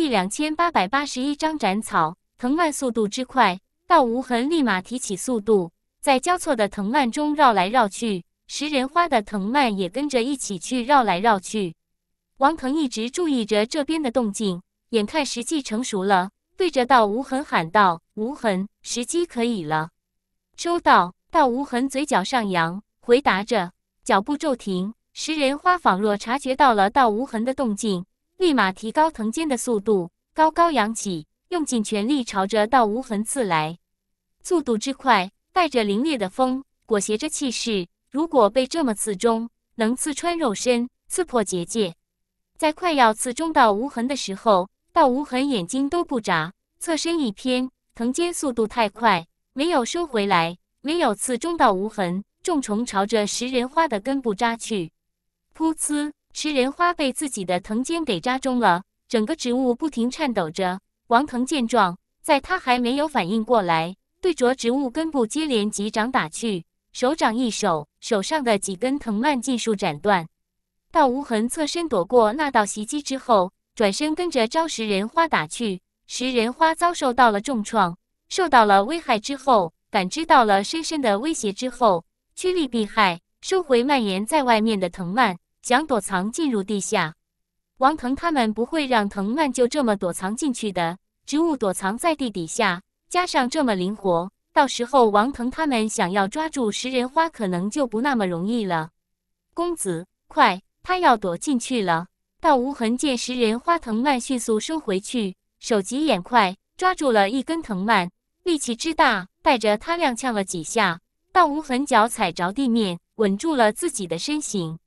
第两千八百八十一章斩草。藤蔓速度之快，道无痕立马提起速度，在交错的藤蔓中绕来绕去。食人花的藤蔓也跟着一起去绕来绕去。王腾一直注意着这边的动静，眼看时机成熟了，对着道无痕喊道：“无痕，时机可以了。”“收到。”道无痕嘴角上扬，回答着，脚步骤停。食人花仿若察觉到了道无痕的动静。立马提高藤尖的速度，高高扬起，用尽全力朝着道无痕刺来。速度之快，带着凌冽的风，裹挟着气势。如果被这么刺中，能刺穿肉身，刺破结界。在快要刺中道无痕的时候，道无痕眼睛都不眨，侧身一偏，藤尖速度太快，没有收回来，没有刺中道无痕。重重朝着食人花的根部扎去，噗呲。食人花被自己的藤尖给扎中了，整个植物不停颤抖着。王腾见状，在他还没有反应过来，对着植物根部接连几掌打去，手掌一手，手上的几根藤蔓尽数斩断。道无痕侧身躲过那道袭击之后，转身跟着招食人花打去。食人花遭受到了重创，受到了危害之后，感知到了深深的威胁之后，趋利避害，收回蔓延在外面的藤蔓。想躲藏进入地下，王腾他们不会让藤蔓就这么躲藏进去的。植物躲藏在地底下，加上这么灵活，到时候王腾他们想要抓住食人花，可能就不那么容易了。公子，快，他要躲进去了！道无痕见食人花藤蔓迅速收回去，手疾眼快，抓住了一根藤蔓，力气之大，带着他踉跄了几下。道无痕脚踩着地面，稳住了自己的身形。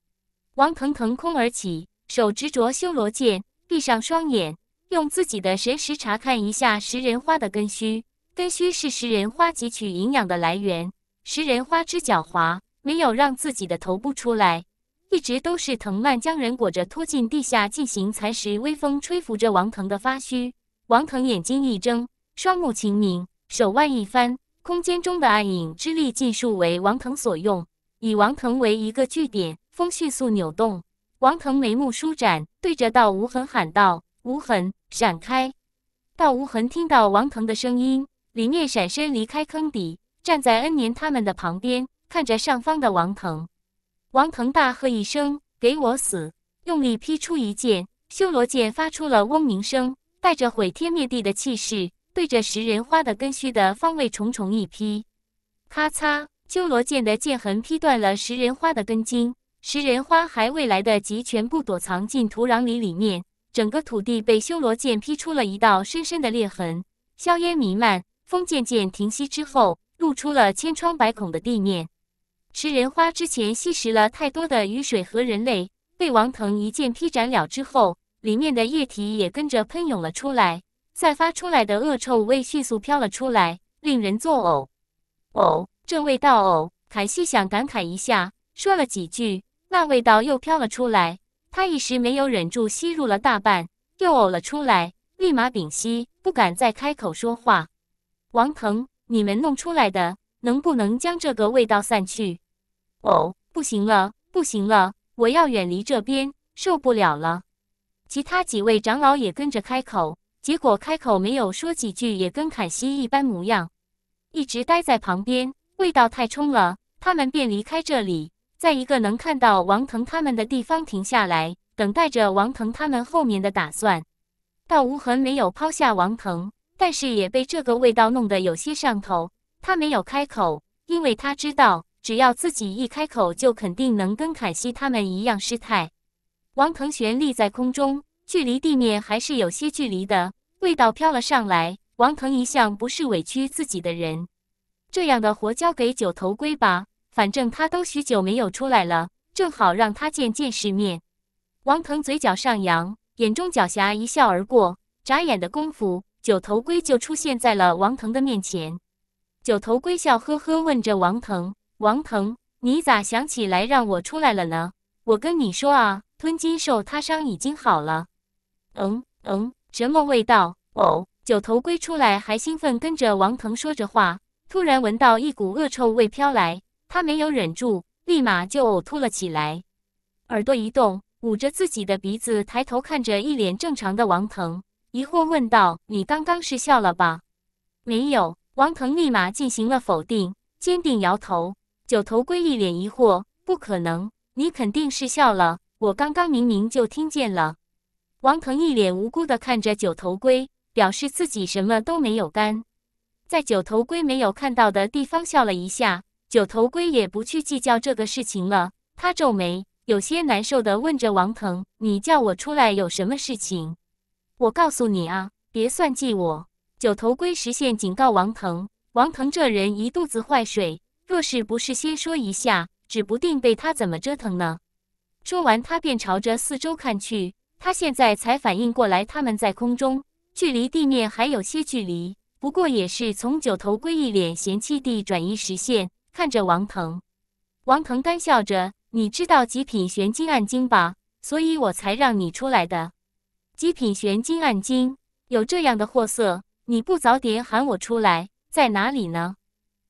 王腾腾空而起，手执着修罗剑，闭上双眼，用自己的神识查看一下食人花的根须。根须是食人花汲取营养的来源。食人花之狡猾，没有让自己的头部出来，一直都是藤蔓将人裹着拖进地下进行蚕食。微风吹拂着王腾的发须，王腾眼睛一睁，双目清明，手腕一翻，空间中的暗影之力尽数为王腾所用，以王腾为一个据点。风迅速扭动，王腾眉目舒展，对着道无痕喊道：“无痕，闪开！”道无痕听到王腾的声音，里面闪身离开坑底，站在恩年他们的旁边，看着上方的王腾。王腾大喝一声：“给我死！”用力劈出一剑，修罗剑发出了嗡鸣声，带着毁天灭地的气势，对着食人花的根须的方位重重一劈。咔嚓，修罗剑的剑痕劈断了食人花的根茎。食人花还未来得及全部躲藏进土壤里，里面整个土地被修罗剑劈出了一道深深的裂痕，硝烟弥漫，风渐渐停息之后，露出了千疮百孔的地面。食人花之前吸食了太多的雨水和人类，被王腾一剑劈斩了之后，里面的液体也跟着喷涌了出来，散发出来的恶臭味迅速飘了出来，令人作呕。呕，这味道呕！凯西想感慨一下，说了几句。那味道又飘了出来，他一时没有忍住，吸入了大半，又呕了出来，立马屏息，不敢再开口说话。王腾，你们弄出来的，能不能将这个味道散去？哦，不行了，不行了，我要远离这边，受不了了。其他几位长老也跟着开口，结果开口没有说几句，也跟凯西一般模样，一直待在旁边。味道太冲了，他们便离开这里。在一个能看到王腾他们的地方停下来，等待着王腾他们后面的打算。道无痕没有抛下王腾，但是也被这个味道弄得有些上头。他没有开口，因为他知道，只要自己一开口，就肯定能跟凯西他们一样失态。王腾悬立在空中，距离地面还是有些距离的。味道飘了上来。王腾一向不是委屈自己的人，这样的活交给九头龟吧。反正他都许久没有出来了，正好让他见见世面。王腾嘴角上扬，眼中狡黠，一笑而过。眨眼的功夫，九头龟就出现在了王腾的面前。九头龟笑呵呵问着王腾：“王腾，你咋想起来让我出来了呢？我跟你说啊，吞金兽他伤已经好了。”“嗯嗯，什么味道？”“哦。”九头龟出来还兴奋，跟着王腾说着话，突然闻到一股恶臭味飘来。他没有忍住，立马就呕吐了起来，耳朵一动，捂着自己的鼻子，抬头看着一脸正常的王腾，疑惑问道：“你刚刚是笑了吧？”“没有。”王腾立马进行了否定，坚定摇头。九头龟一脸疑惑：“不可能，你肯定是笑了，我刚刚明明就听见了。”王腾一脸无辜的看着九头龟，表示自己什么都没有干，在九头龟没有看到的地方笑了一下。九头龟也不去计较这个事情了，他皱眉，有些难受的问着王腾：“你叫我出来有什么事情？”我告诉你啊，别算计我！九头龟实现警告王腾。王腾这人一肚子坏水，若是不是先说一下，指不定被他怎么折腾呢。说完，他便朝着四周看去。他现在才反应过来，他们在空中，距离地面还有些距离。不过也是从九头龟一脸嫌弃地转移视线。看着王腾，王腾干笑着：“你知道极品玄金暗经吧？所以我才让你出来的。极品玄金暗经有这样的货色，你不早点喊我出来，在哪里呢？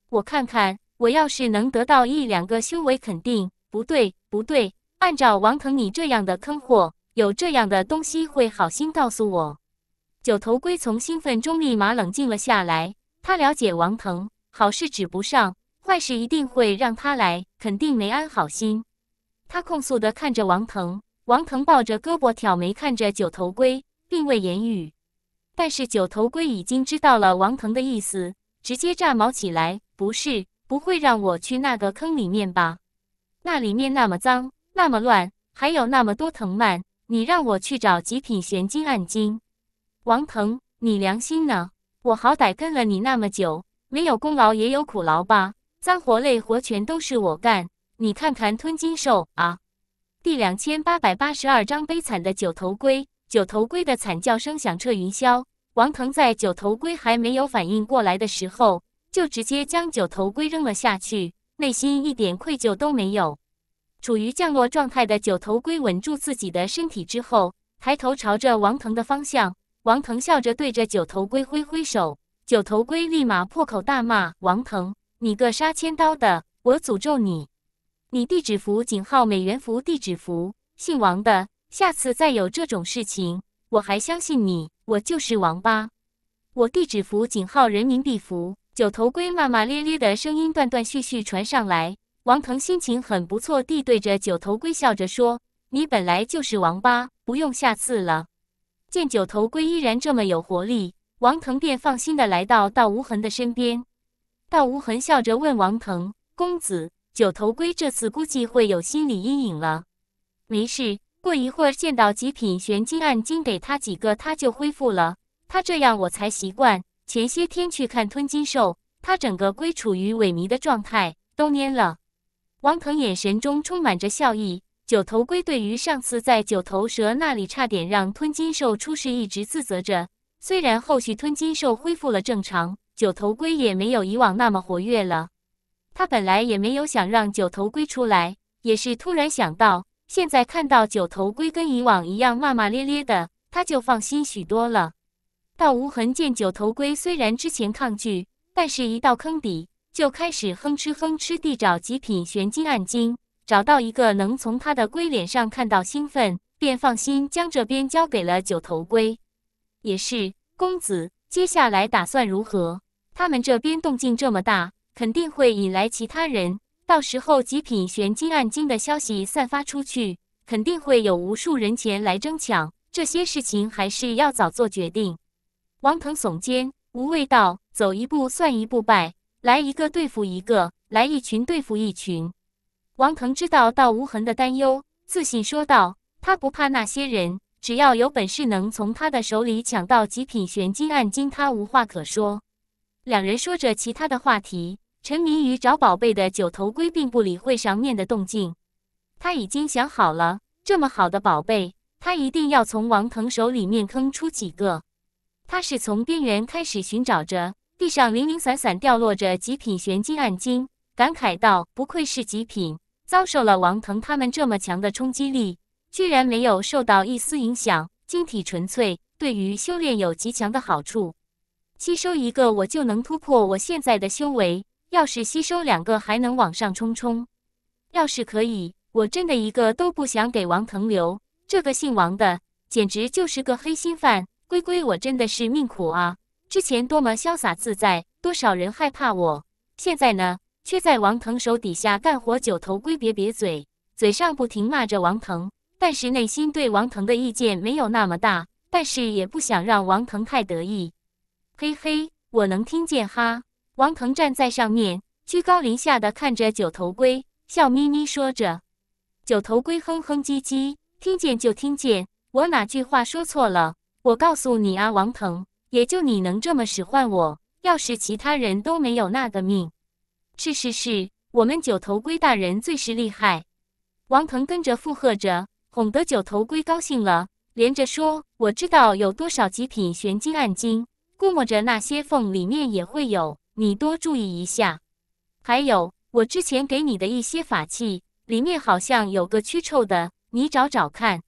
我看看，我要是能得到一两个修为，肯定不对不对。按照王腾你这样的坑货，有这样的东西会好心告诉我？”九头龟从兴奋中立马冷静了下来，他了解王腾，好事指不上。坏事一定会让他来，肯定没安好心。他控诉地看着王腾，王腾抱着胳膊挑眉看着九头龟，并未言语。但是九头龟已经知道了王腾的意思，直接炸毛起来：“不是，不会让我去那个坑里面吧？那里面那么脏，那么乱，还有那么多藤蔓，你让我去找极品玄金暗金？王腾，你良心呢？我好歹跟了你那么久，没有功劳也有苦劳吧？”脏活累活全都是我干，你看看吞金兽啊！第两千八百八十二章悲惨的九头龟。九头龟的惨叫声响彻云霄。王腾在九头龟还没有反应过来的时候，就直接将九头龟扔了下去，内心一点愧疚都没有。处于降落状态的九头龟稳住自己的身体之后，抬头朝着王腾的方向。王腾笑着对着九头龟挥挥手，九头龟立马破口大骂王腾。你个杀千刀的！我诅咒你！你地址符井号美元符地址符，姓王的，下次再有这种事情，我还相信你？我就是王八！我地址符井号人民币符。九头龟骂骂咧咧的声音断断续续传上来。王腾心情很不错地对着九头龟笑着说：“你本来就是王八，不用下次了。”见九头龟依然这么有活力，王腾便放心地来到道无痕的身边。道无痕笑着问王腾：“公子，九头龟这次估计会有心理阴影了。没事，过一会儿见到极品玄金暗金，给他几个，他就恢复了。他这样我才习惯。前些天去看吞金兽，他整个龟处于萎靡的状态，都蔫了。”王腾眼神中充满着笑意。九头龟对于上次在九头蛇那里差点让吞金兽出事，一直自责着。虽然后续吞金兽恢复了正常。九头龟也没有以往那么活跃了，他本来也没有想让九头龟出来，也是突然想到，现在看到九头龟跟以往一样骂骂咧咧的，他就放心许多了。道无痕见九头龟虽然之前抗拒，但是一到坑底就开始哼哧哼哧地找极品玄金暗金，找到一个能从他的龟脸上看到兴奋，便放心将这边交给了九头龟。也是公子接下来打算如何？他们这边动静这么大，肯定会引来其他人。到时候极品玄金暗金的消息散发出去，肯定会有无数人前来争抢。这些事情还是要早做决定。王腾耸肩，无畏道：“走一步算一步，败来一个对付一个，来一群对付一群。”王腾知道道无痕的担忧，自信说道：“他不怕那些人，只要有本事能从他的手里抢到极品玄金暗金，他无话可说。”两人说着其他的话题，沉迷于找宝贝的九头龟并不理会上面的动静。他已经想好了，这么好的宝贝，他一定要从王腾手里面坑出几个。他是从边缘开始寻找着，地上零零散散掉落着极品玄金暗金，感慨道：“不愧是极品，遭受了王腾他们这么强的冲击力，居然没有受到一丝影响。晶体纯粹，对于修炼有极强的好处。”吸收一个我就能突破我现在的修为，要是吸收两个还能往上冲冲。要是可以，我真的一个都不想给王腾留。这个姓王的简直就是个黑心犯。龟龟，我真的是命苦啊！之前多么潇洒自在，多少人害怕我，现在呢，却在王腾手底下干活。九头龟瘪瘪嘴，嘴上不停骂着王腾，但是内心对王腾的意见没有那么大，但是也不想让王腾太得意。嘿嘿，我能听见哈。王腾站在上面，居高临下的看着九头龟，笑眯眯说着。九头龟哼哼唧唧，听见就听见，我哪句话说错了？我告诉你啊，王腾，也就你能这么使唤我。要是其他人都没有那个命，是是是，我们九头龟大人最是厉害。王腾跟着附和着，哄得九头龟高兴了，连着说，我知道有多少极品玄金暗金。估摸着那些缝里面也会有，你多注意一下。还有，我之前给你的一些法器里面好像有个驱臭的，你找找看。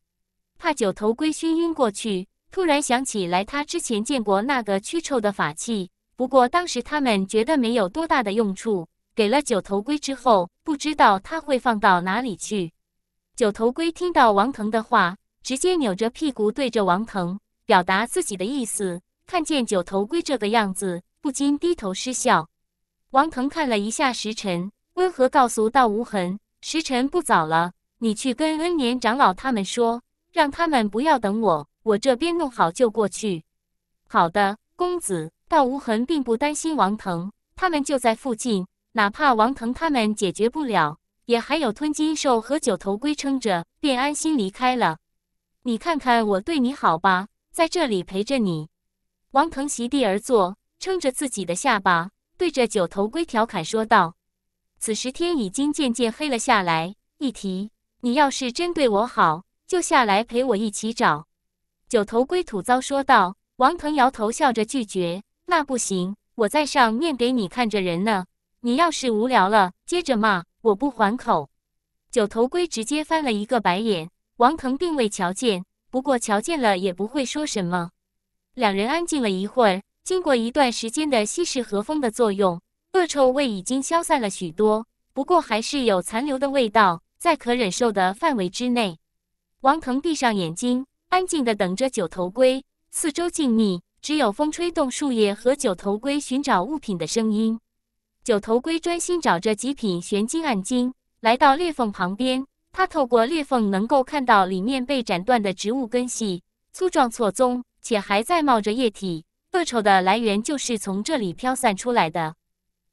怕九头龟熏晕过去，突然想起来他之前见过那个驱臭的法器，不过当时他们觉得没有多大的用处，给了九头龟之后，不知道他会放到哪里去。九头龟听到王腾的话，直接扭着屁股对着王腾表达自己的意思。看见九头龟这个样子，不禁低头失笑。王腾看了一下时辰，温和告诉道无痕：“时辰不早了，你去跟恩年长老他们说，让他们不要等我，我这边弄好就过去。”“好的，公子。”道无痕并不担心王腾他们就在附近，哪怕王腾他们解决不了，也还有吞金兽和九头龟撑着，便安心离开了。“你看看我对你好吧，在这里陪着你。”王腾席地而坐，撑着自己的下巴，对着九头龟调侃说道：“此时天已经渐渐黑了下来。”一提你要是真对我好，就下来陪我一起找。”九头龟吐槽说道。王腾摇头笑着拒绝：“那不行，我在上面给你看着人呢。你要是无聊了，接着骂我不还口。”九头龟直接翻了一个白眼。王腾并未瞧见，不过瞧见了也不会说什么。两人安静了一会儿，经过一段时间的稀释和风的作用，恶臭味已经消散了许多，不过还是有残留的味道，在可忍受的范围之内。王腾闭上眼睛，安静地等着九头龟。四周静谧，只有风吹动树叶和九头龟寻找物品的声音。九头龟专心找着极品玄金暗金，来到裂缝旁边，它透过裂缝能够看到里面被斩断的植物根系，粗壮错综。且还在冒着液体，恶臭的来源就是从这里飘散出来的。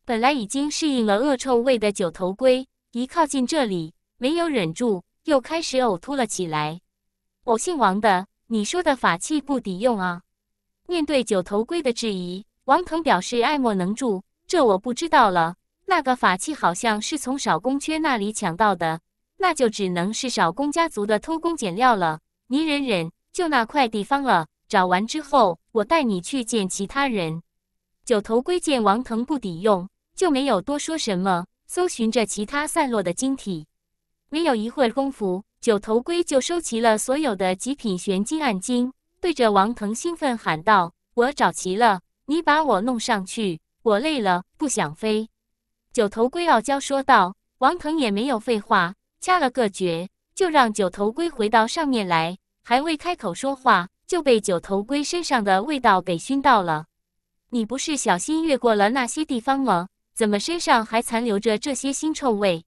本来已经适应了恶臭味的九头龟，一靠近这里，没有忍住，又开始呕吐了起来。我姓王的，你说的法器不抵用啊？面对九头龟的质疑，王腾表示爱莫能助。这我不知道了。那个法器好像是从少公缺那里抢到的，那就只能是少公家族的偷工减料了。你忍忍，就那块地方了。找完之后，我带你去见其他人。九头龟见王腾不抵用，就没有多说什么，搜寻着其他散落的晶体。没有一会儿功夫，九头龟就收齐了所有的极品玄金暗金，对着王腾兴奋喊道：“我找齐了，你把我弄上去，我累了，不想飞。”九头龟傲娇说道。王腾也没有废话，掐了个诀，就让九头龟回到上面来。还未开口说话。就被九头龟身上的味道给熏到了。你不是小心越过了那些地方吗？怎么身上还残留着这些腥臭味？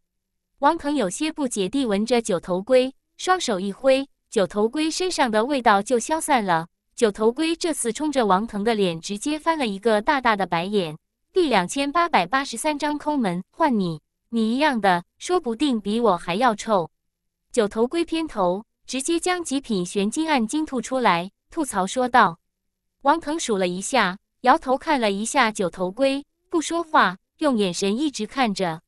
王腾有些不解地闻着九头龟，双手一挥，九头龟身上的味道就消散了。九头龟这次冲着王腾的脸，直接翻了一个大大的白眼。第两千八百八十三章抠门换你，你一样的，说不定比我还要臭。九头龟偏头，直接将极品玄金暗金吐出来。吐槽说道：“王腾数了一下，摇头看了一下九头龟，不说话，用眼神一直看着。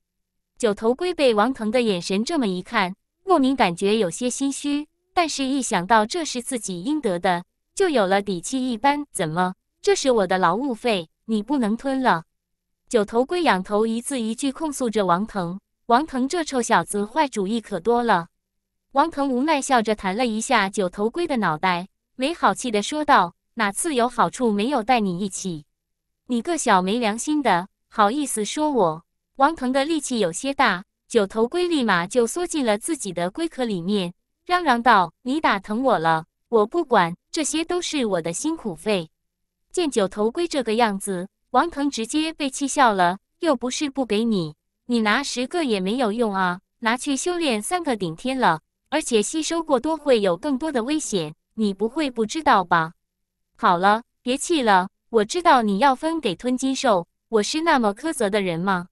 九头龟被王腾的眼神这么一看，莫名感觉有些心虚，但是一想到这是自己应得的，就有了底气一般。怎么？这是我的劳务费，你不能吞了！”九头龟仰头，一字一句控诉着王腾：“王腾这臭小子，坏主意可多了。”王腾无奈笑着弹了一下九头龟的脑袋。没好气的说道：“哪次有好处没有带你一起？你个小没良心的，好意思说我？”王腾的力气有些大，九头龟立马就缩进了自己的龟壳里面，嚷嚷道：“你打疼我了，我不管，这些都是我的辛苦费。”见九头龟这个样子，王腾直接被气笑了：“又不是不给你，你拿十个也没有用啊，拿去修炼三个顶天了，而且吸收过多会有更多的危险。”你不会不知道吧？好了，别气了。我知道你要分给吞金兽，我是那么苛责的人吗？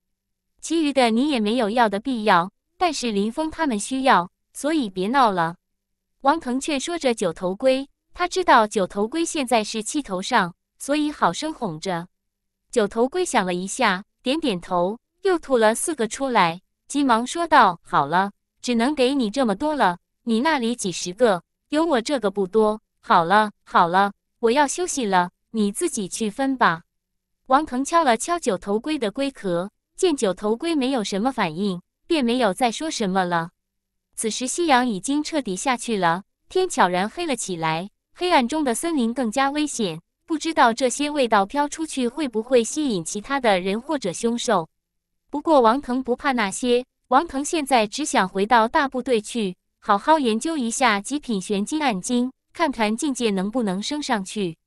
其余的你也没有要的必要，但是林峰他们需要，所以别闹了。王腾却说着九头龟，他知道九头龟现在是气头上，所以好生哄着。九头龟想了一下，点点头，又吐了四个出来，急忙说道：“好了，只能给你这么多了，你那里几十个。”有我这个不多。好了，好了，我要休息了，你自己去分吧。王腾敲了敲九头龟的龟壳，见九头龟没有什么反应，便没有再说什么了。此时夕阳已经彻底下去了，天悄然黑了起来。黑暗中的森林更加危险，不知道这些味道飘出去会不会吸引其他的人或者凶兽。不过王腾不怕那些，王腾现在只想回到大部队去。好好研究一下《极品玄金暗经》，看看境界能不能升上去。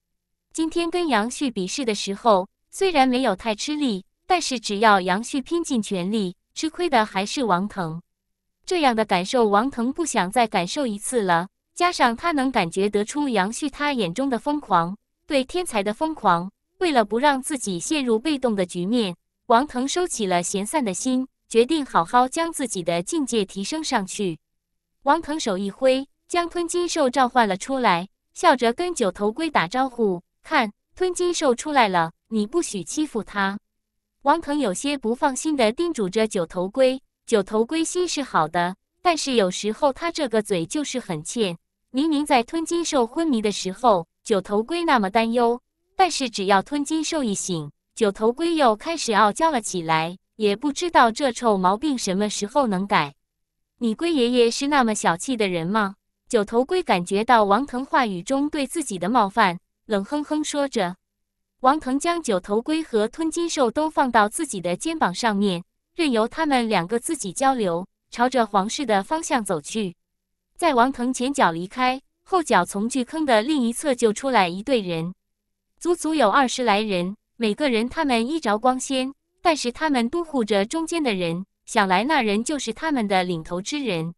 今天跟杨旭比试的时候，虽然没有太吃力，但是只要杨旭拼尽全力，吃亏的还是王腾。这样的感受，王腾不想再感受一次了。加上他能感觉得出杨旭他眼中的疯狂，对天才的疯狂。为了不让自己陷入被动的局面，王腾收起了闲散的心，决定好好将自己的境界提升上去。王腾手一挥，将吞金兽召唤了出来，笑着跟九头龟打招呼：“看，吞金兽出来了，你不许欺负它。”王腾有些不放心地叮嘱着九头龟。九头龟心是好的，但是有时候他这个嘴就是很欠。明明在吞金兽昏迷的时候，九头龟那么担忧，但是只要吞金兽一醒，九头龟又开始傲娇了起来，也不知道这臭毛病什么时候能改。你龟爷爷是那么小气的人吗？九头龟感觉到王腾话语中对自己的冒犯，冷哼哼说着。王腾将九头龟和吞金兽都放到自己的肩膀上面，任由他们两个自己交流，朝着皇室的方向走去。在王腾前脚离开，后脚从巨坑的另一侧就出来一队人，足足有二十来人。每个人他们衣着光鲜，但是他们都护着中间的人。想来那人就是他们的领头之人，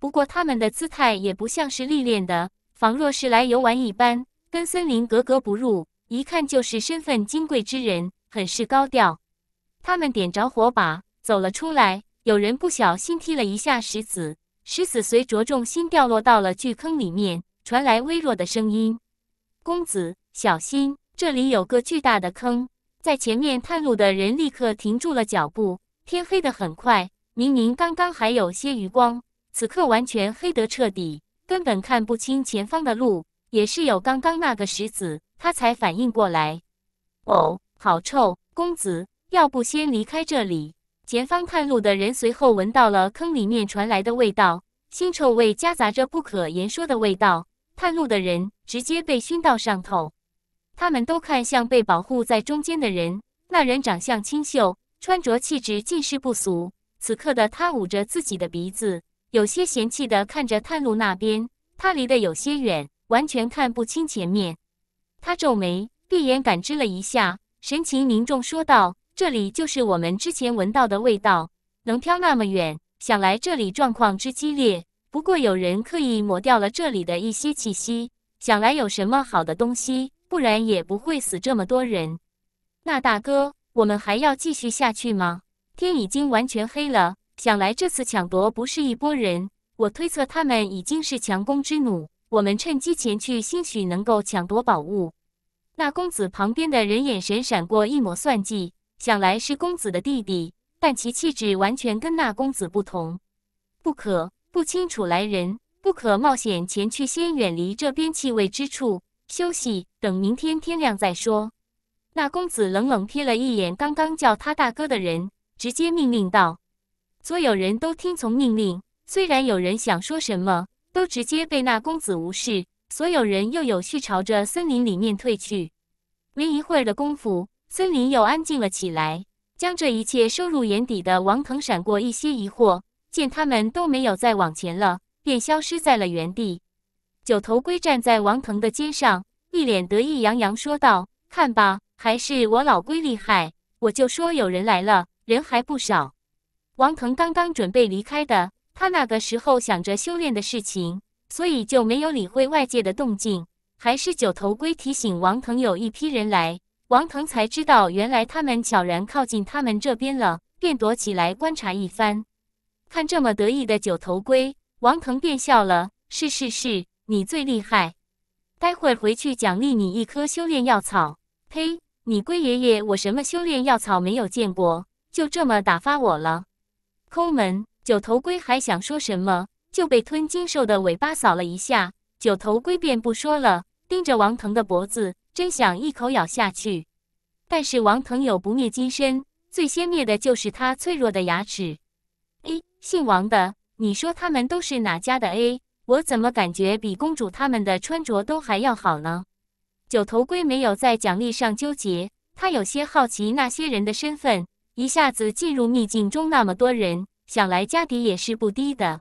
不过他们的姿态也不像是历练的，仿若是来游玩一般，跟森林格格不入。一看就是身份金贵之人，很是高调。他们点着火把走了出来，有人不小心踢了一下石子，石子随着重心掉落到了巨坑里面，传来微弱的声音：“公子，小心，这里有个巨大的坑！”在前面探路的人立刻停住了脚步。天黑得很快，明明刚刚还有些余光，此刻完全黑得彻底，根本看不清前方的路。也是有刚刚那个石子，他才反应过来。哦，好臭！公子，要不先离开这里？前方探路的人随后闻到了坑里面传来的味道，腥臭味夹杂着不可言说的味道，探路的人直接被熏到上头。他们都看向被保护在中间的人，那人长相清秀。穿着气质尽是不俗。此刻的他捂着自己的鼻子，有些嫌弃的看着探路那边。他离得有些远，完全看不清前面。他皱眉，闭眼感知了一下，神情凝重说道：“这里就是我们之前闻到的味道，能飘那么远，想来这里状况之激烈。不过有人刻意抹掉了这里的一些气息，想来有什么好的东西，不然也不会死这么多人。”那大哥。我们还要继续下去吗？天已经完全黑了，想来这次抢夺不是一拨人。我推测他们已经是强攻之弩，我们趁机前去，兴许能够抢夺宝物。那公子旁边的人眼神闪过一抹算计，想来是公子的弟弟，但其气质完全跟那公子不同。不可，不清楚来人，不可冒险前去，先远离这边气味之处，休息，等明天天亮再说。那公子冷冷瞥了一眼刚刚叫他大哥的人，直接命令道：“所有人都听从命令。”虽然有人想说什么，都直接被那公子无视。所有人又有序朝着森林里面退去。没一会儿的功夫，森林又安静了起来。将这一切收入眼底的王腾闪过一些疑惑，见他们都没有再往前了，便消失在了原地。九头龟站在王腾的肩上，一脸得意洋洋说道：“看吧。”还是我老龟厉害，我就说有人来了，人还不少。王腾刚刚准备离开的，他那个时候想着修炼的事情，所以就没有理会外界的动静。还是九头龟提醒王腾有一批人来，王腾才知道原来他们悄然靠近他们这边了，便躲起来观察一番。看这么得意的九头龟，王腾便笑了：“是是是，你最厉害，待会儿回去奖励你一颗修炼药草。”呸！你龟爷爷，我什么修炼药草没有见过，就这么打发我了？抠门九头龟还想说什么，就被吞金兽的尾巴扫了一下，九头龟便不说了，盯着王腾的脖子，真想一口咬下去。但是王腾有不灭金身，最先灭的就是他脆弱的牙齿。哎，姓王的，你说他们都是哪家的？A，我怎么感觉比公主他们的穿着都还要好呢？九头龟没有在奖励上纠结，他有些好奇那些人的身份。一下子进入秘境中那么多人，想来家底也是不低的。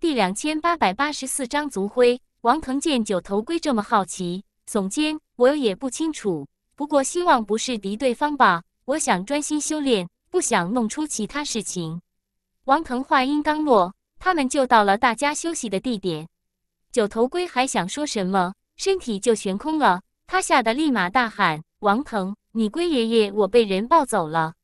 第两千八百八十四章族徽。王腾见九头龟这么好奇，耸肩：“我也不清楚，不过希望不是敌对方吧。我想专心修炼，不想弄出其他事情。”王腾话音刚落，他们就到了大家休息的地点。九头龟还想说什么，身体就悬空了。他吓得立马大喊：“王腾，你龟爷爷，我被人抱走了！”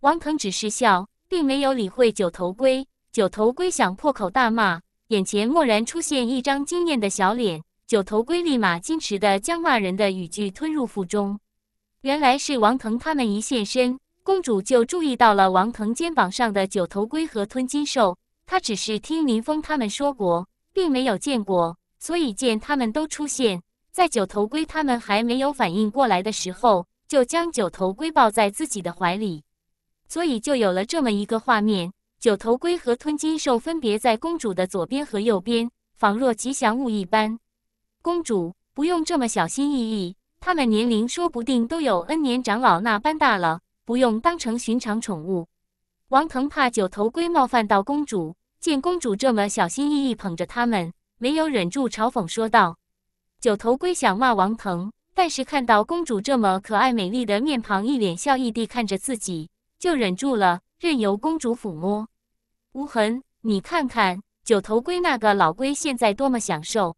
王腾只是笑，并没有理会九头龟。九头龟想破口大骂，眼前蓦然出现一张惊艳的小脸。九头龟立马矜持的将骂人的语句吞入腹中。原来是王腾他们一现身，公主就注意到了王腾肩膀上的九头龟和吞金兽。她只是听林峰他们说过，并没有见过，所以见他们都出现。在九头龟他们还没有反应过来的时候，就将九头龟抱在自己的怀里，所以就有了这么一个画面：九头龟和吞金兽分别在公主的左边和右边，仿若吉祥物一般。公主不用这么小心翼翼，他们年龄说不定都有恩年长老那般大了，不用当成寻常宠物。王腾怕九头龟冒犯到公主，见公主这么小心翼翼捧着他们，没有忍住嘲讽说道。九头龟想骂王腾，但是看到公主这么可爱美丽的面庞，一脸笑意地看着自己，就忍住了，任由公主抚摸。无痕，你看看九头龟那个老龟，现在多么享受。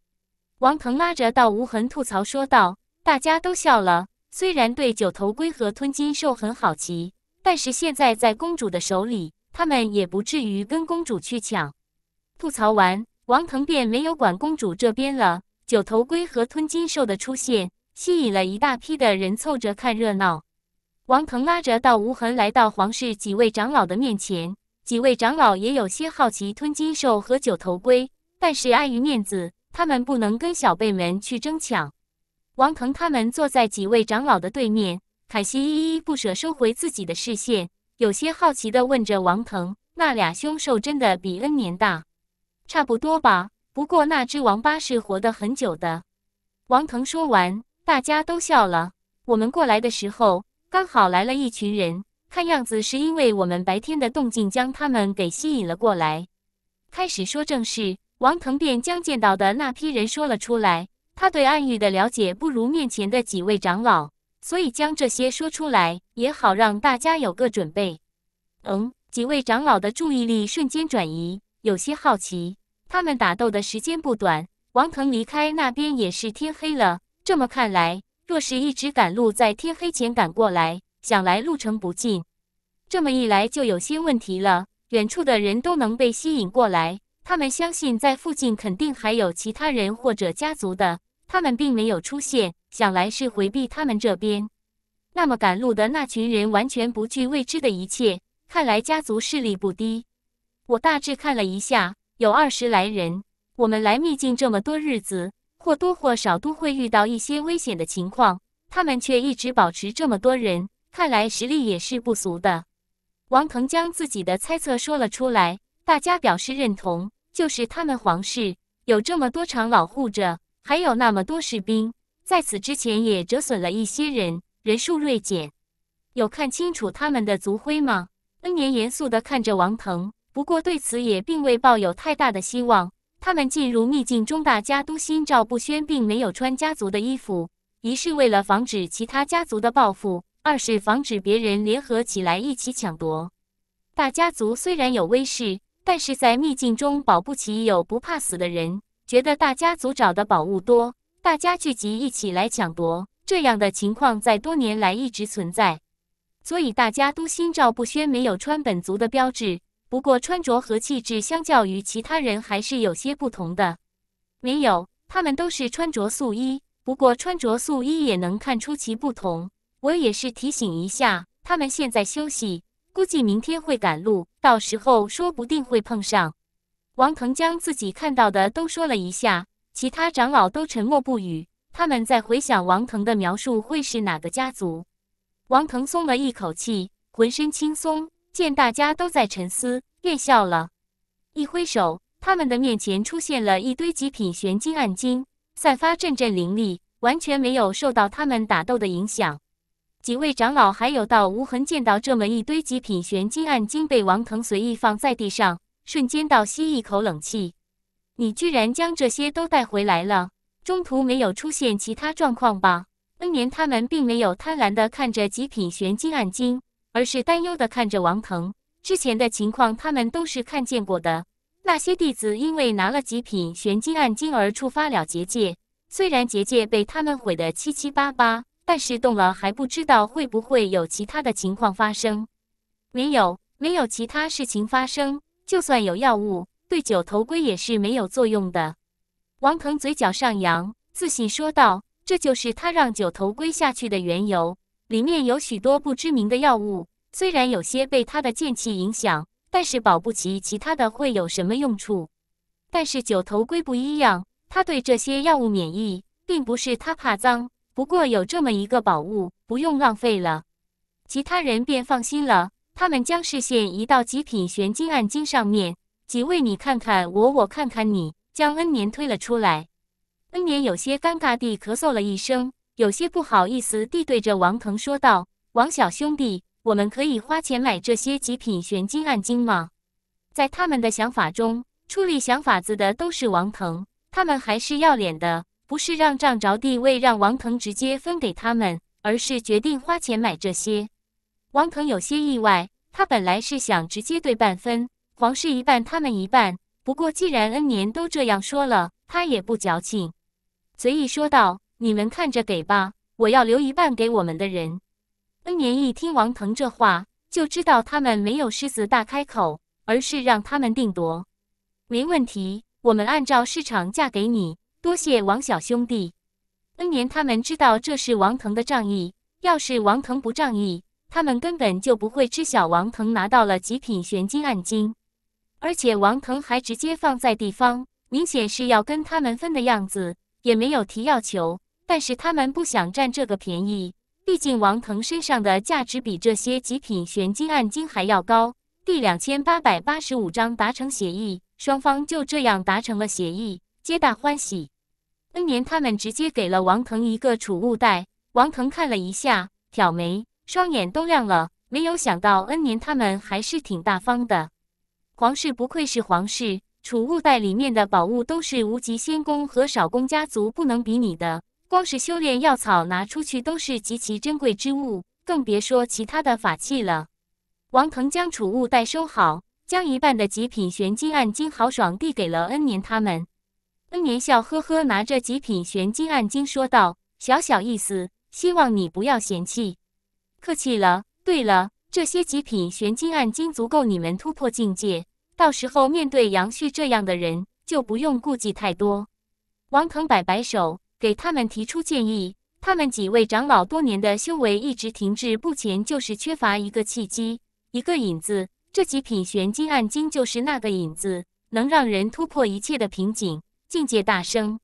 王腾拉着到无痕吐槽说道，大家都笑了。虽然对九头龟和吞金兽很好奇，但是现在在公主的手里，他们也不至于跟公主去抢。吐槽完，王腾便没有管公主这边了。九头龟和吞金兽的出现，吸引了一大批的人凑着看热闹。王腾拉着道无痕来到皇室几位长老的面前，几位长老也有些好奇吞金兽和九头龟，但是碍于面子，他们不能跟小辈们去争抢。王腾他们坐在几位长老的对面，凯西依依不舍收回自己的视线，有些好奇地问着王腾：“那俩凶兽真的比恩年大？差不多吧？”不过那只王八是活得很久的。王腾说完，大家都笑了。我们过来的时候，刚好来了一群人，看样子是因为我们白天的动静将他们给吸引了过来。开始说正事，王腾便将见到的那批人说了出来。他对暗域的了解不如面前的几位长老，所以将这些说出来也好让大家有个准备。嗯，几位长老的注意力瞬间转移，有些好奇。他们打斗的时间不短，王腾离开那边也是天黑了。这么看来，若是一直赶路，在天黑前赶过来，想来路程不近。这么一来就有些问题了。远处的人都能被吸引过来，他们相信在附近肯定还有其他人或者家族的，他们并没有出现，想来是回避他们这边。那么赶路的那群人完全不惧未知的一切，看来家族势力不低。我大致看了一下。有二十来人。我们来秘境这么多日子，或多或少都会遇到一些危险的情况。他们却一直保持这么多人，看来实力也是不俗的。王腾将自己的猜测说了出来，大家表示认同。就是他们皇室有这么多长老护着，还有那么多士兵，在此之前也折损了一些人，人数锐减。有看清楚他们的族徽吗？恩年严肃的看着王腾。不过对此也并未抱有太大的希望。他们进入秘境中，大家都心照不宣，并没有穿家族的衣服。一是为了防止其他家族的报复，二是防止别人联合起来一起抢夺。大家族虽然有威势，但是在秘境中保不齐有不怕死的人，觉得大家族找的宝物多，大家聚集一起来抢夺。这样的情况在多年来一直存在，所以大家都心照不宣，没有穿本族的标志。不过穿着和气质，相较于其他人还是有些不同的。没有，他们都是穿着素衣。不过穿着素衣也能看出其不同。我也是提醒一下，他们现在休息，估计明天会赶路，到时候说不定会碰上。王腾将自己看到的都说了一下，其他长老都沉默不语，他们在回想王腾的描述会是哪个家族。王腾松了一口气，浑身轻松。见大家都在沉思，便笑了，一挥手，他们的面前出现了一堆极品玄金暗金，散发阵阵灵力，完全没有受到他们打斗的影响。几位长老还有道无痕见到这么一堆极品玄金暗金被王腾随意放在地上，瞬间倒吸一口冷气：“你居然将这些都带回来了？中途没有出现其他状况吧？”当年他们并没有贪婪的看着极品玄金暗金。而是担忧地看着王腾之前的情况，他们都是看见过的。那些弟子因为拿了极品玄金暗金而触发了结界，虽然结界被他们毁得七七八八，但是动了还不知道会不会有其他的情况发生。没有，没有其他事情发生。就算有药物，对九头龟也是没有作用的。王腾嘴角上扬，自信说道：“这就是他让九头龟下去的缘由。”里面有许多不知名的药物，虽然有些被他的剑气影响，但是保不齐其他的会有什么用处。但是九头龟不一样，他对这些药物免疫，并不是他怕脏。不过有这么一个宝物，不用浪费了。其他人便放心了，他们将视线移到极品玄金暗金上面。几位，你看看我，我看看你，将恩年推了出来。恩年有些尴尬地咳嗽了一声。有些不好意思地对着王腾说道：“王小兄弟，我们可以花钱买这些极品玄金暗金吗？”在他们的想法中，出力想法子的都是王腾，他们还是要脸的，不是让仗着地位让王腾直接分给他们，而是决定花钱买这些。王腾有些意外，他本来是想直接对半分，皇室一半，他们一半。不过既然恩年都这样说了，他也不矫情，随意说道。你们看着给吧，我要留一半给我们的人。恩年一听王腾这话，就知道他们没有狮子大开口，而是让他们定夺。没问题，我们按照市场价给你。多谢王小兄弟。恩年他们知道这是王腾的仗义，要是王腾不仗义，他们根本就不会知晓王腾拿到了极品玄金暗金，而且王腾还直接放在地方，明显是要跟他们分的样子，也没有提要求。但是他们不想占这个便宜，毕竟王腾身上的价值比这些极品玄金暗金还要高。第两千八百八十五章达成协议，双方就这样达成了协议，皆大欢喜。恩年他们直接给了王腾一个储物袋，王腾看了一下，挑眉，双眼都亮了，没有想到恩年他们还是挺大方的。皇室不愧是皇室，储物袋里面的宝物都是无极仙宫和少宫家族不能比拟的。光是修炼药草拿出去都是极其珍贵之物，更别说其他的法器了。王腾将储物袋收好，将一半的极品玄金暗金豪爽递给了恩年他们。恩年笑呵呵拿着极品玄金暗金说道：“小小意思，希望你不要嫌弃。客气了。对了，这些极品玄金暗金足够你们突破境界，到时候面对杨旭这样的人，就不用顾忌太多。”王腾摆摆手。给他们提出建议，他们几位长老多年的修为一直停滞不前，就是缺乏一个契机，一个引子。这几品玄金暗经就是那个引子，能让人突破一切的瓶颈，境界大升。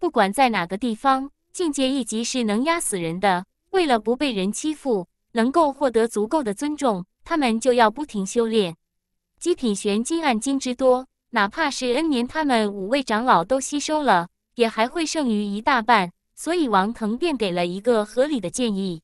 不管在哪个地方，境界一级是能压死人的。为了不被人欺负，能够获得足够的尊重，他们就要不停修炼。极品玄金暗经之多，哪怕是恩年，他们五位长老都吸收了。也还会剩余一大半，所以王腾便给了一个合理的建议。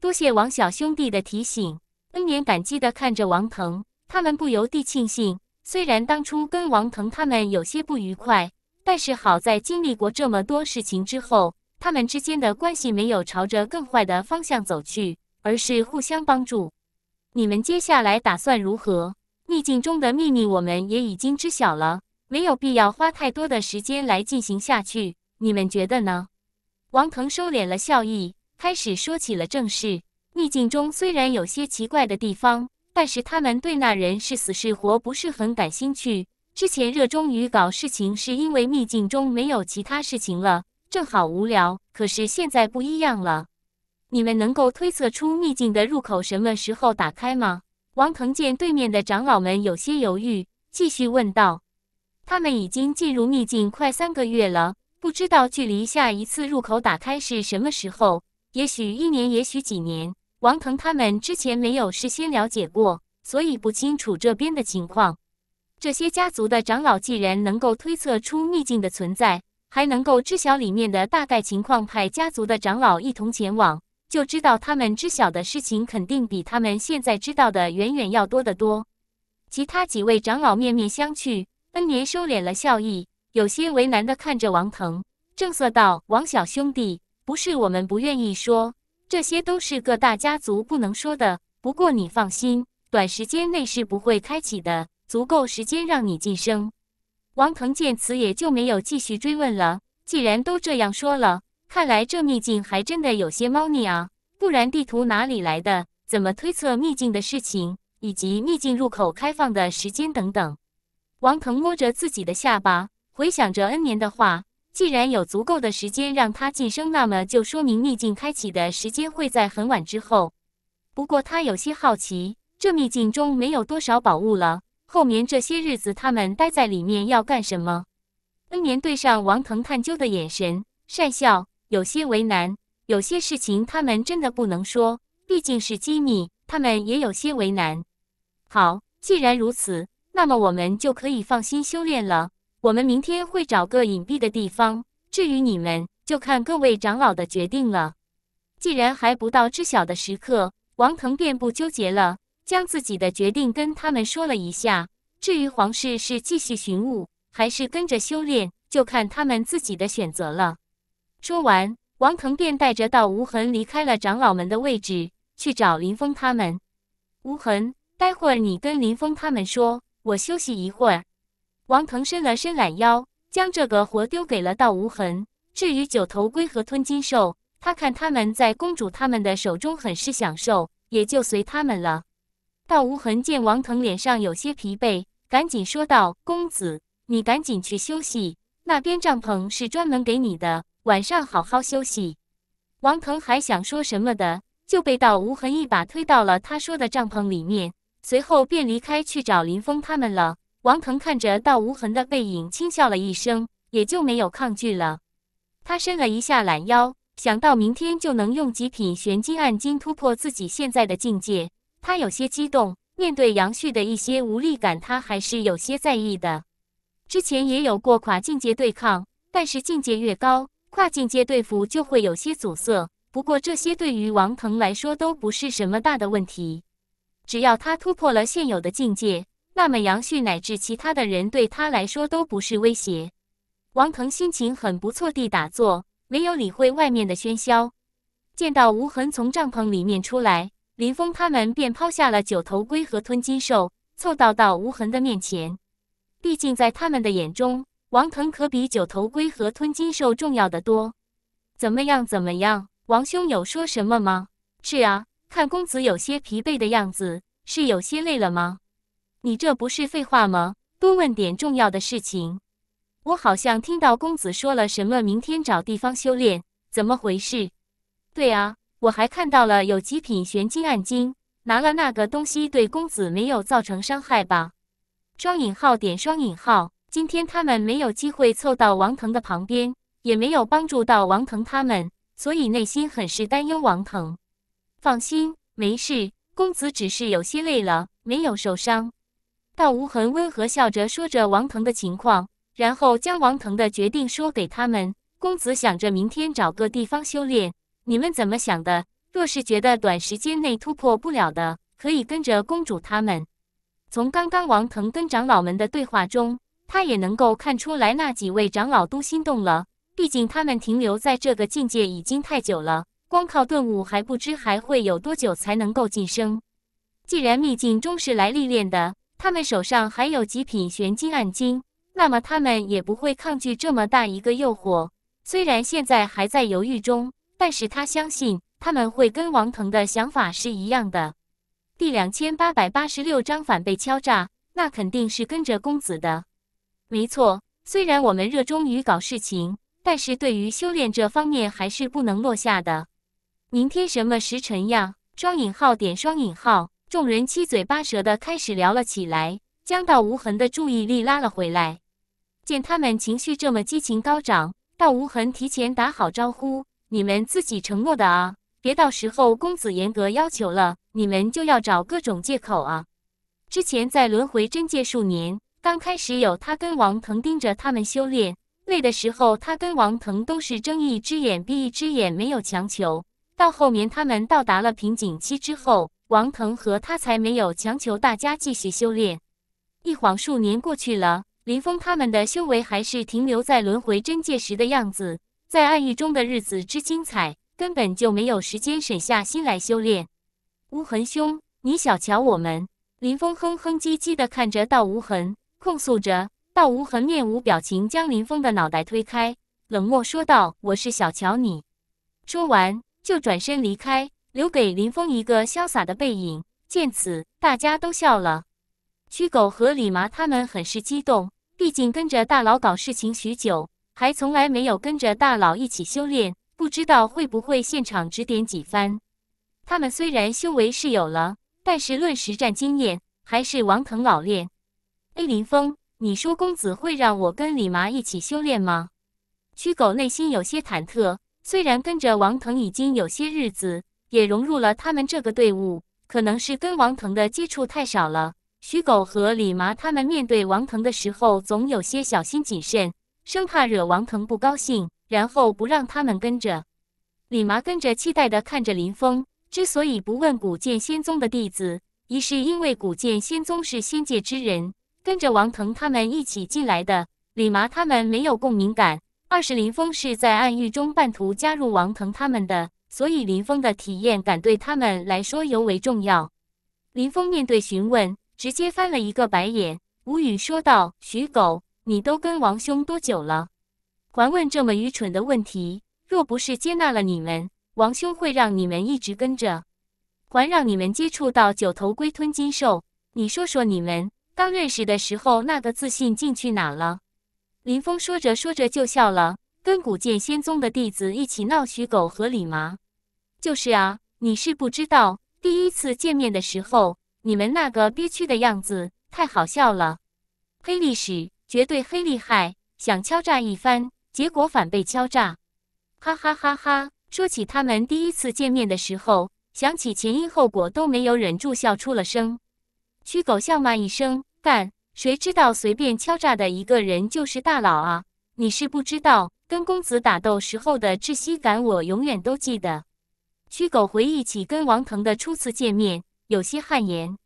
多谢王小兄弟的提醒，恩年感激地看着王腾。他们不由地庆幸，虽然当初跟王腾他们有些不愉快，但是好在经历过这么多事情之后，他们之间的关系没有朝着更坏的方向走去，而是互相帮助。你们接下来打算如何？秘境中的秘密，我们也已经知晓了。没有必要花太多的时间来进行下去，你们觉得呢？王腾收敛了笑意，开始说起了正事。秘境中虽然有些奇怪的地方，但是他们对那人是死是活不是很感兴趣。之前热衷于搞事情，是因为秘境中没有其他事情了，正好无聊。可是现在不一样了，你们能够推测出秘境的入口什么时候打开吗？王腾见对面的长老们有些犹豫，继续问道。他们已经进入秘境快三个月了，不知道距离下一次入口打开是什么时候，也许一年，也许几年。王腾他们之前没有事先了解过，所以不清楚这边的情况。这些家族的长老既然能够推测出秘境的存在，还能够知晓里面的大概情况，派家族的长老一同前往，就知道他们知晓的事情肯定比他们现在知道的远远要多得多。其他几位长老面面相觑。恩年收敛了笑意，有些为难的看着王腾，正色道：“王小兄弟，不是我们不愿意说，这些都是各大家族不能说的。不过你放心，短时间内是不会开启的，足够时间让你晋升。”王腾见此也就没有继续追问了。既然都这样说了，看来这秘境还真的有些猫腻啊！不然地图哪里来的？怎么推测秘境的事情，以及秘境入口开放的时间等等？王腾摸着自己的下巴，回想着恩年的话。既然有足够的时间让他晋升，那么就说明秘境开启的时间会在很晚之后。不过他有些好奇，这秘境中没有多少宝物了，后面这些日子他们待在里面要干什么？恩年对上王腾探究的眼神，讪笑，有些为难。有些事情他们真的不能说，毕竟是机密。他们也有些为难。好，既然如此。那么我们就可以放心修炼了。我们明天会找个隐蔽的地方。至于你们，就看各位长老的决定了。既然还不到知晓的时刻，王腾便不纠结了，将自己的决定跟他们说了一下。至于皇室是继续寻物，还是跟着修炼，就看他们自己的选择了。说完，王腾便带着道无痕离开了长老们的位置，去找林峰他们。无痕，待会儿你跟林峰他们说。我休息一会儿。王腾伸了伸懒腰，将这个活丢给了道无痕。至于九头龟和吞金兽，他看他们在公主他们的手中很是享受，也就随他们了。道无痕见王腾脸上有些疲惫，赶紧说道：“公子，你赶紧去休息，那边帐篷是专门给你的，晚上好好休息。”王腾还想说什么的，就被道无痕一把推到了他说的帐篷里面。随后便离开去找林峰他们了。王腾看着道无痕的背影，轻笑了一声，也就没有抗拒了。他伸了一下懒腰，想到明天就能用极品玄金暗金突破自己现在的境界，他有些激动。面对杨旭的一些无力感，他还是有些在意的。之前也有过跨境界对抗，但是境界越高，跨境界对付就会有些阻塞。不过这些对于王腾来说都不是什么大的问题。只要他突破了现有的境界，那么杨旭乃至其他的人对他来说都不是威胁。王腾心情很不错地打坐，没有理会外面的喧嚣。见到吴痕从帐篷里面出来，林峰他们便抛下了九头龟和吞金兽，凑到到吴痕的面前。毕竟在他们的眼中，王腾可比九头龟和吞金兽重要的多。怎么样？怎么样？王兄有说什么吗？是啊。看公子有些疲惫的样子，是有些累了吗？你这不是废话吗？多问点重要的事情。我好像听到公子说了什么，明天找地方修炼，怎么回事？对啊，我还看到了有极品玄金暗金，拿了那个东西对公子没有造成伤害吧？双引号点双引号。今天他们没有机会凑到王腾的旁边，也没有帮助到王腾他们，所以内心很是担忧王腾。放心，没事。公子只是有些累了，没有受伤。道无痕温和笑着说着王腾的情况，然后将王腾的决定说给他们。公子想着明天找个地方修炼，你们怎么想的？若是觉得短时间内突破不了的，可以跟着公主他们。从刚刚王腾跟长老们的对话中，他也能够看出来，那几位长老都心动了。毕竟他们停留在这个境界已经太久了。光靠顿悟还不知还会有多久才能够晋升。既然秘境中是来历练的，他们手上还有极品玄金暗金，那么他们也不会抗拒这么大一个诱惑。虽然现在还在犹豫中，但是他相信他们会跟王腾的想法是一样的。第两千八百八十六章反被敲诈，那肯定是跟着公子的。没错，虽然我们热衷于搞事情，但是对于修炼这方面还是不能落下的。明天什么时辰呀？双引号点双引号。众人七嘴八舌的开始聊了起来，将道无痕的注意力拉了回来。见他们情绪这么激情高涨，道无痕提前打好招呼：“你们自己承诺的啊，别到时候公子严格要求了，你们就要找各种借口啊。”之前在轮回真界数年，刚开始有他跟王腾盯着他们修炼，累的时候他跟王腾都是睁一只眼闭一只眼，没有强求。到后面，他们到达了瓶颈期之后，王腾和他才没有强求大家继续修炼。一晃数年过去了，林峰他们的修为还是停留在轮回真界时的样子。在暗域中的日子之精彩，根本就没有时间沈下心来修炼。无痕兄，你小瞧我们！林峰哼哼唧唧的看着道无痕，控诉着。道无痕面无表情，将林峰的脑袋推开，冷漠说道：“我是小瞧你。”说完。就转身离开，留给林峰一个潇洒的背影。见此，大家都笑了。驱狗和李麻他们很是激动，毕竟跟着大佬搞事情许久，还从来没有跟着大佬一起修炼，不知道会不会现场指点几番。他们虽然修为是有了，但是论实战经验，还是王腾老练。哎，林峰，你说公子会让我跟李麻一起修炼吗？驱狗内心有些忐忑。虽然跟着王腾已经有些日子，也融入了他们这个队伍，可能是跟王腾的接触太少了。徐狗和李麻他们面对王腾的时候，总有些小心谨慎，生怕惹王腾不高兴，然后不让他们跟着。李麻跟着期待的看着林峰。之所以不问古剑仙宗的弟子，一是因为古剑仙宗是仙界之人，跟着王腾他们一起进来的，李麻他们没有共鸣感。二是林峰是在暗域中半途加入王腾他们的，所以林峰的体验感对他们来说尤为重要。林峰面对询问，直接翻了一个白眼，无语说道：“徐狗，你都跟王兄多久了？还问这么愚蠢的问题？若不是接纳了你们，王兄会让你们一直跟着，还让你们接触到九头龟吞金兽？你说说你们刚认识的时候那个自信进去哪了？”林峰说着说着就笑了，跟古剑仙宗的弟子一起闹虚狗合理吗？就是啊，你是不知道，第一次见面的时候，你们那个憋屈的样子太好笑了，黑历史绝对黑厉害，想敲诈一番，结果反被敲诈，哈哈哈哈！说起他们第一次见面的时候，想起前因后果都没有忍住笑出了声，虚狗笑骂一声：“干！”谁知道随便敲诈的一个人就是大佬啊！你是不知道，跟公子打斗时候的窒息感，我永远都记得。徐狗回忆起跟王腾的初次见面，有些汗颜。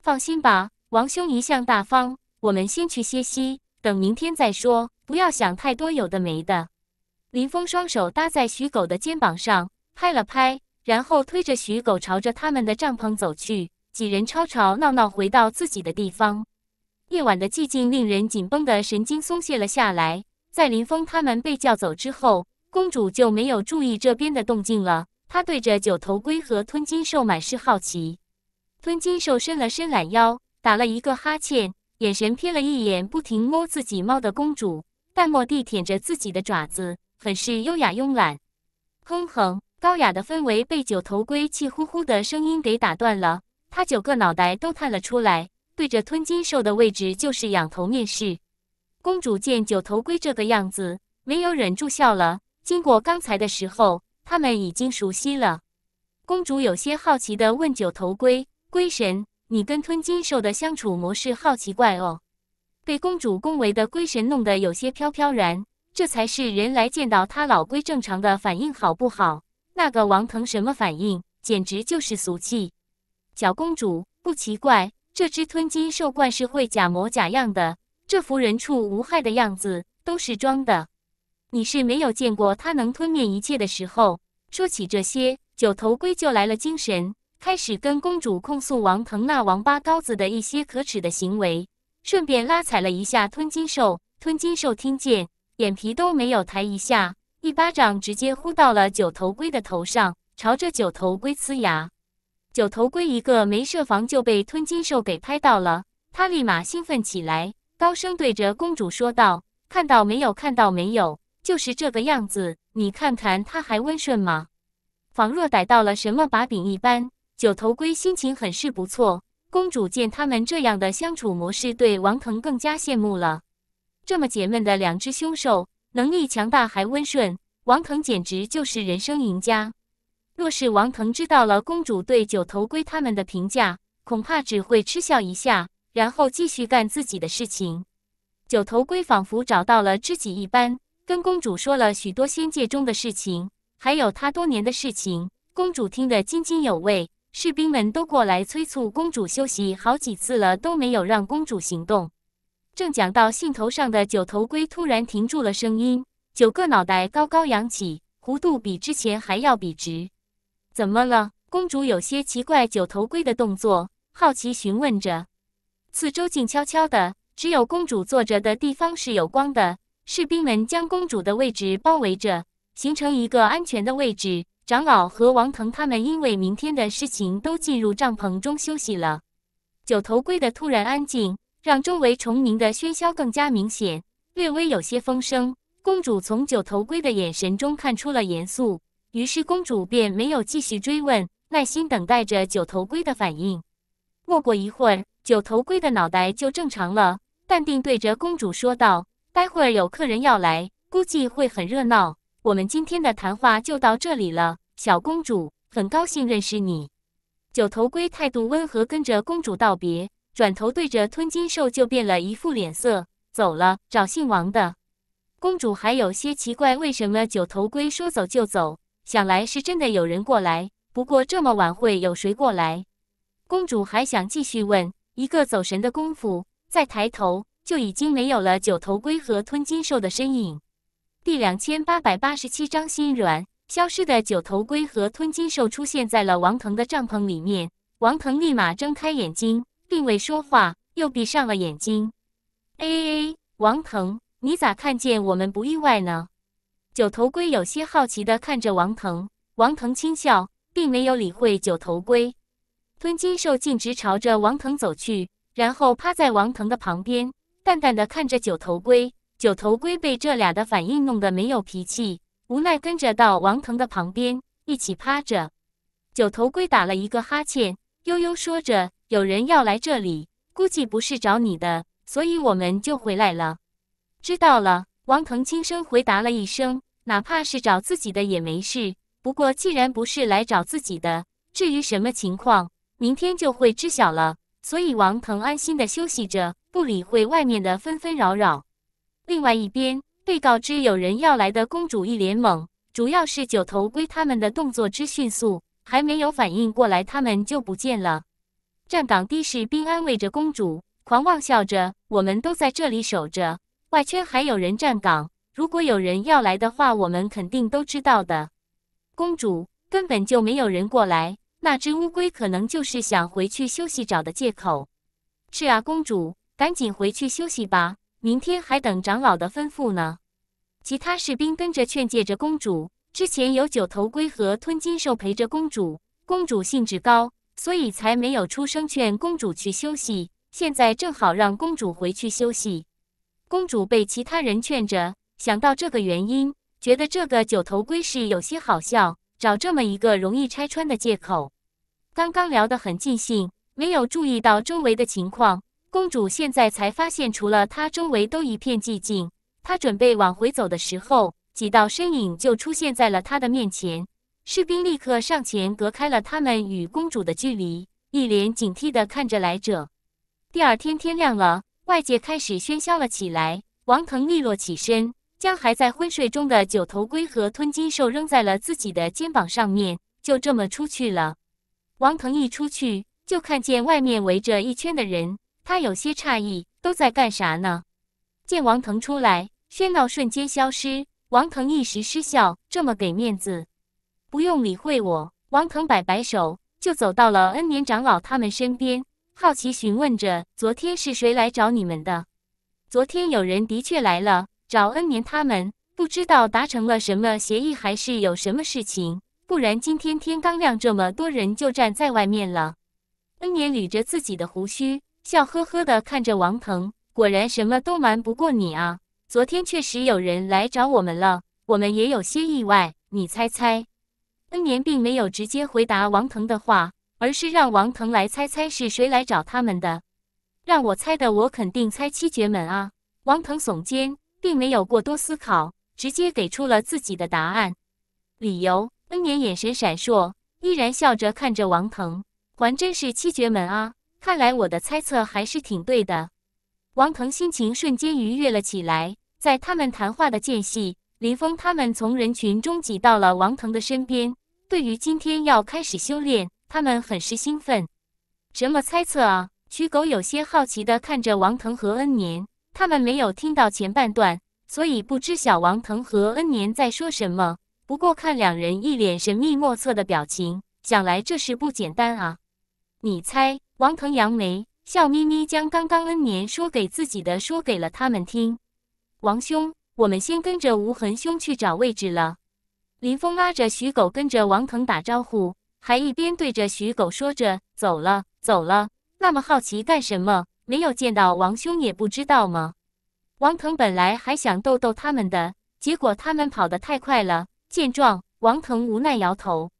放心吧，王兄一向大方。我们先去歇息，等明天再说。不要想太多有的没的。林峰双手搭在徐狗的肩膀上，拍了拍，然后推着徐狗朝着他们的帐篷走去。几人吵吵闹闹回到自己的地方。夜晚的寂静令人紧绷的神经松懈了下来。在林峰他们被叫走之后，公主就没有注意这边的动静了。她对着九头龟和吞金兽满是好奇。吞金兽伸了伸懒腰，打了一个哈欠，眼神瞥了一眼不停摸自己猫的公主，淡漠地舔着自己的爪子，很是优雅慵懒。哼哼，高雅的氛围被九头龟气呼呼的声音给打断了，他九个脑袋都探了出来。对着吞金兽的位置就是仰头面试。公主见九头龟这个样子，没有忍住笑了。经过刚才的时候，他们已经熟悉了。公主有些好奇的问九头龟：“龟神，你跟吞金兽的相处模式好奇怪哦。”被公主恭维的龟神弄得有些飘飘然。这才是人来见到他老龟正常的反应好不好？那个王腾什么反应，简直就是俗气。小公主不奇怪。这只吞金兽怪是会假模假样的，这副人畜无害的样子都是装的。你是没有见过它能吞灭一切的时候。说起这些，九头龟就来了精神，开始跟公主控诉王腾那王八羔子的一些可耻的行为，顺便拉踩了一下吞金兽。吞金兽听见，眼皮都没有抬一下，一巴掌直接呼到了九头龟的头上，朝着九头龟呲牙。九头龟一个没设防就被吞金兽给拍到了，他立马兴奋起来，高声对着公主说道：“看到没有，看到没有，就是这个样子。你看看它还温顺吗？仿若逮到了什么把柄一般。”九头龟心情很是不错。公主见他们这样的相处模式，对王腾更加羡慕了。这么解闷的两只凶兽，能力强大还温顺，王腾简直就是人生赢家。若是王腾知道了公主对九头龟他们的评价，恐怕只会嗤笑一下，然后继续干自己的事情。九头龟仿佛找到了知己一般，跟公主说了许多仙界中的事情，还有他多年的事情。公主听得津津有味。士兵们都过来催促公主休息，好几次了都没有让公主行动。正讲到兴头上的九头龟突然停住了声音，九个脑袋高高扬起，弧度比之前还要笔直。怎么了？公主有些奇怪九头龟的动作，好奇询问着。四周静悄悄的，只有公主坐着的地方是有光的。士兵们将公主的位置包围着，形成一个安全的位置。长老和王腾他们因为明天的事情，都进入帐篷中休息了。九头龟的突然安静，让周围虫鸣的喧嚣更加明显，略微有些风声。公主从九头龟的眼神中看出了严肃。于是公主便没有继续追问，耐心等待着九头龟的反应。没过一会儿，九头龟的脑袋就正常了，淡定对着公主说道：“待会有客人要来，估计会很热闹。我们今天的谈话就到这里了，小公主，很高兴认识你。”九头龟态度温和，跟着公主道别，转头对着吞金兽就变了一副脸色，走了，找姓王的。公主还有些奇怪，为什么九头龟说走就走？想来是真的有人过来，不过这么晚会有谁过来？公主还想继续问，一个走神的功夫，再抬头就已经没有了九头龟和吞金兽的身影。第两千八百八十七章心软。消失的九头龟和吞金兽出现在了王腾的帐篷里面，王腾立马睁开眼睛，并未说话，又闭上了眼睛。哎哎，王腾，你咋看见我们不意外呢？九头龟有些好奇的看着王腾，王腾轻笑，并没有理会九头龟。吞金兽径直朝着王腾走去，然后趴在王腾的旁边，淡淡的看着九头龟。九头龟被这俩的反应弄得没有脾气，无奈跟着到王腾的旁边，一起趴着。九头龟打了一个哈欠，悠悠说着：“有人要来这里，估计不是找你的，所以我们就回来了。”知道了。王腾轻声回答了一声，哪怕是找自己的也没事。不过既然不是来找自己的，至于什么情况，明天就会知晓了。所以王腾安心的休息着，不理会外面的纷纷扰扰。另外一边，被告知有人要来的公主一脸懵，主要是九头龟他们的动作之迅速，还没有反应过来，他们就不见了。站岗的士兵安慰着公主，狂妄笑着：“我们都在这里守着。”外圈还有人站岗，如果有人要来的话，我们肯定都知道的。公主根本就没有人过来，那只乌龟可能就是想回去休息找的借口。是啊，公主，赶紧回去休息吧，明天还等长老的吩咐呢。其他士兵跟着劝诫着公主。之前有九头龟和吞金兽陪着公主，公主兴致高，所以才没有出声劝公主去休息。现在正好让公主回去休息。公主被其他人劝着，想到这个原因，觉得这个九头龟是有些好笑，找这么一个容易拆穿的借口。刚刚聊得很尽兴，没有注意到周围的情况。公主现在才发现，除了她，周围都一片寂静。她准备往回走的时候，几道身影就出现在了她的面前。士兵立刻上前隔开了他们与公主的距离，一脸警惕地看着来者。第二天天亮了。外界开始喧嚣了起来。王腾利落起身，将还在昏睡中的九头龟和吞金兽扔在了自己的肩膀上面，就这么出去了。王腾一出去，就看见外面围着一圈的人，他有些诧异，都在干啥呢？见王腾出来，喧闹瞬间消失。王腾一时失笑，这么给面子，不用理会我。王腾摆摆手，就走到了恩年长老他们身边。好奇询问着：“昨天是谁来找你们的？”“昨天有人的确来了，找恩年他们，不知道达成了什么协议，还是有什么事情？不然今天天刚亮，这么多人就站在外面了。”恩年捋着自己的胡须，笑呵呵地看着王腾：“果然什么都瞒不过你啊！昨天确实有人来找我们了，我们也有些意外。你猜猜？”恩年并没有直接回答王腾的话。而是让王腾来猜猜是谁来找他们的，让我猜的，我肯定猜七绝门啊！王腾耸肩，并没有过多思考，直接给出了自己的答案。理由，温年眼神闪烁，依然笑着看着王腾，还真是七绝门啊！看来我的猜测还是挺对的。王腾心情瞬间愉悦了起来。在他们谈话的间隙，林峰他们从人群中挤到了王腾的身边。对于今天要开始修炼。他们很是兴奋，什么猜测啊？徐狗有些好奇的看着王腾和恩年，他们没有听到前半段，所以不知晓王腾和恩年在说什么。不过看两人一脸神秘莫测的表情，想来这事不简单啊！你猜？王腾扬眉，笑眯眯将刚刚恩年说给自己的说给了他们听。王兄，我们先跟着无痕兄去找位置了。林峰拉着徐狗跟着王腾打招呼。还一边对着徐狗说着：“走了，走了。”那么好奇干什么？没有见到王兄也不知道吗？王腾本来还想逗逗他们的，结果他们跑得太快了。见状，王腾无奈摇头：“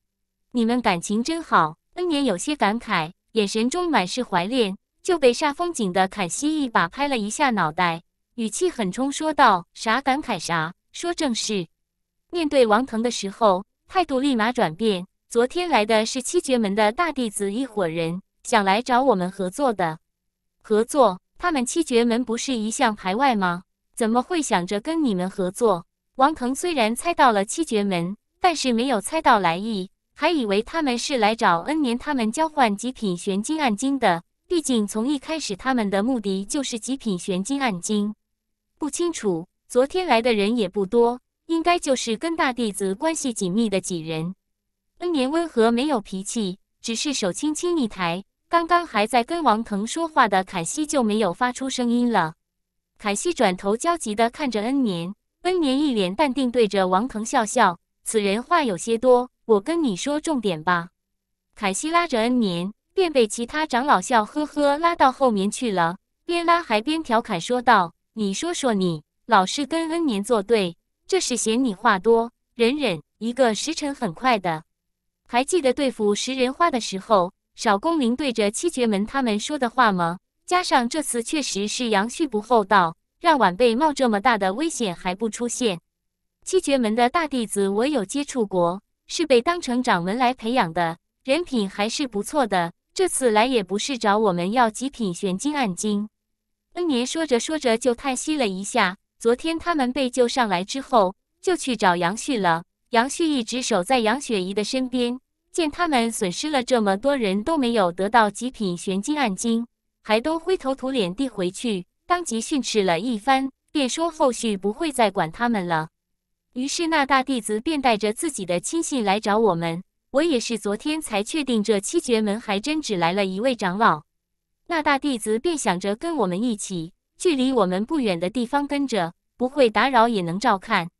你们感情真好。”恩年有些感慨，眼神中满是怀恋，就被煞风景的凯西一把拍了一下脑袋，语气很冲说道：“啥感慨啥？说正事！”面对王腾的时候，态度立马转变。昨天来的是七绝门的大弟子一伙人，想来找我们合作的。合作？他们七绝门不是一向排外吗？怎么会想着跟你们合作？王腾虽然猜到了七绝门，但是没有猜到来意，还以为他们是来找恩年他们交换极品玄金暗金的。毕竟从一开始他们的目的就是极品玄金暗金。不清楚，昨天来的人也不多，应该就是跟大弟子关系紧密的几人。恩年温和，没有脾气，只是手轻轻一抬，刚刚还在跟王腾说话的凯西就没有发出声音了。凯西转头焦急的看着恩年，恩年一脸淡定，对着王腾笑笑。此人话有些多，我跟你说重点吧。凯西拉着恩年，便被其他长老笑呵呵拉到后面去了，边拉还边调侃说道：“你说说你，老是跟恩年作对，这是嫌你话多？忍忍，一个时辰很快的。”还记得对付食人花的时候，少公灵对着七绝门他们说的话吗？加上这次确实是杨旭不厚道，让晚辈冒这么大的危险还不出现。七绝门的大弟子我有接触过，是被当成掌门来培养的，人品还是不错的。这次来也不是找我们要极品玄金暗金。恩年说着说着就叹息了一下。昨天他们被救上来之后，就去找杨旭了。杨旭一直守在杨雪怡的身边，见他们损失了这么多人都没有得到极品玄金暗金，还都灰头土脸地回去，当即训斥了一番，便说后续不会再管他们了。于是那大弟子便带着自己的亲信来找我们，我也是昨天才确定这七绝门还真只来了一位长老。那大弟子便想着跟我们一起，距离我们不远的地方跟着，不会打扰也能照看。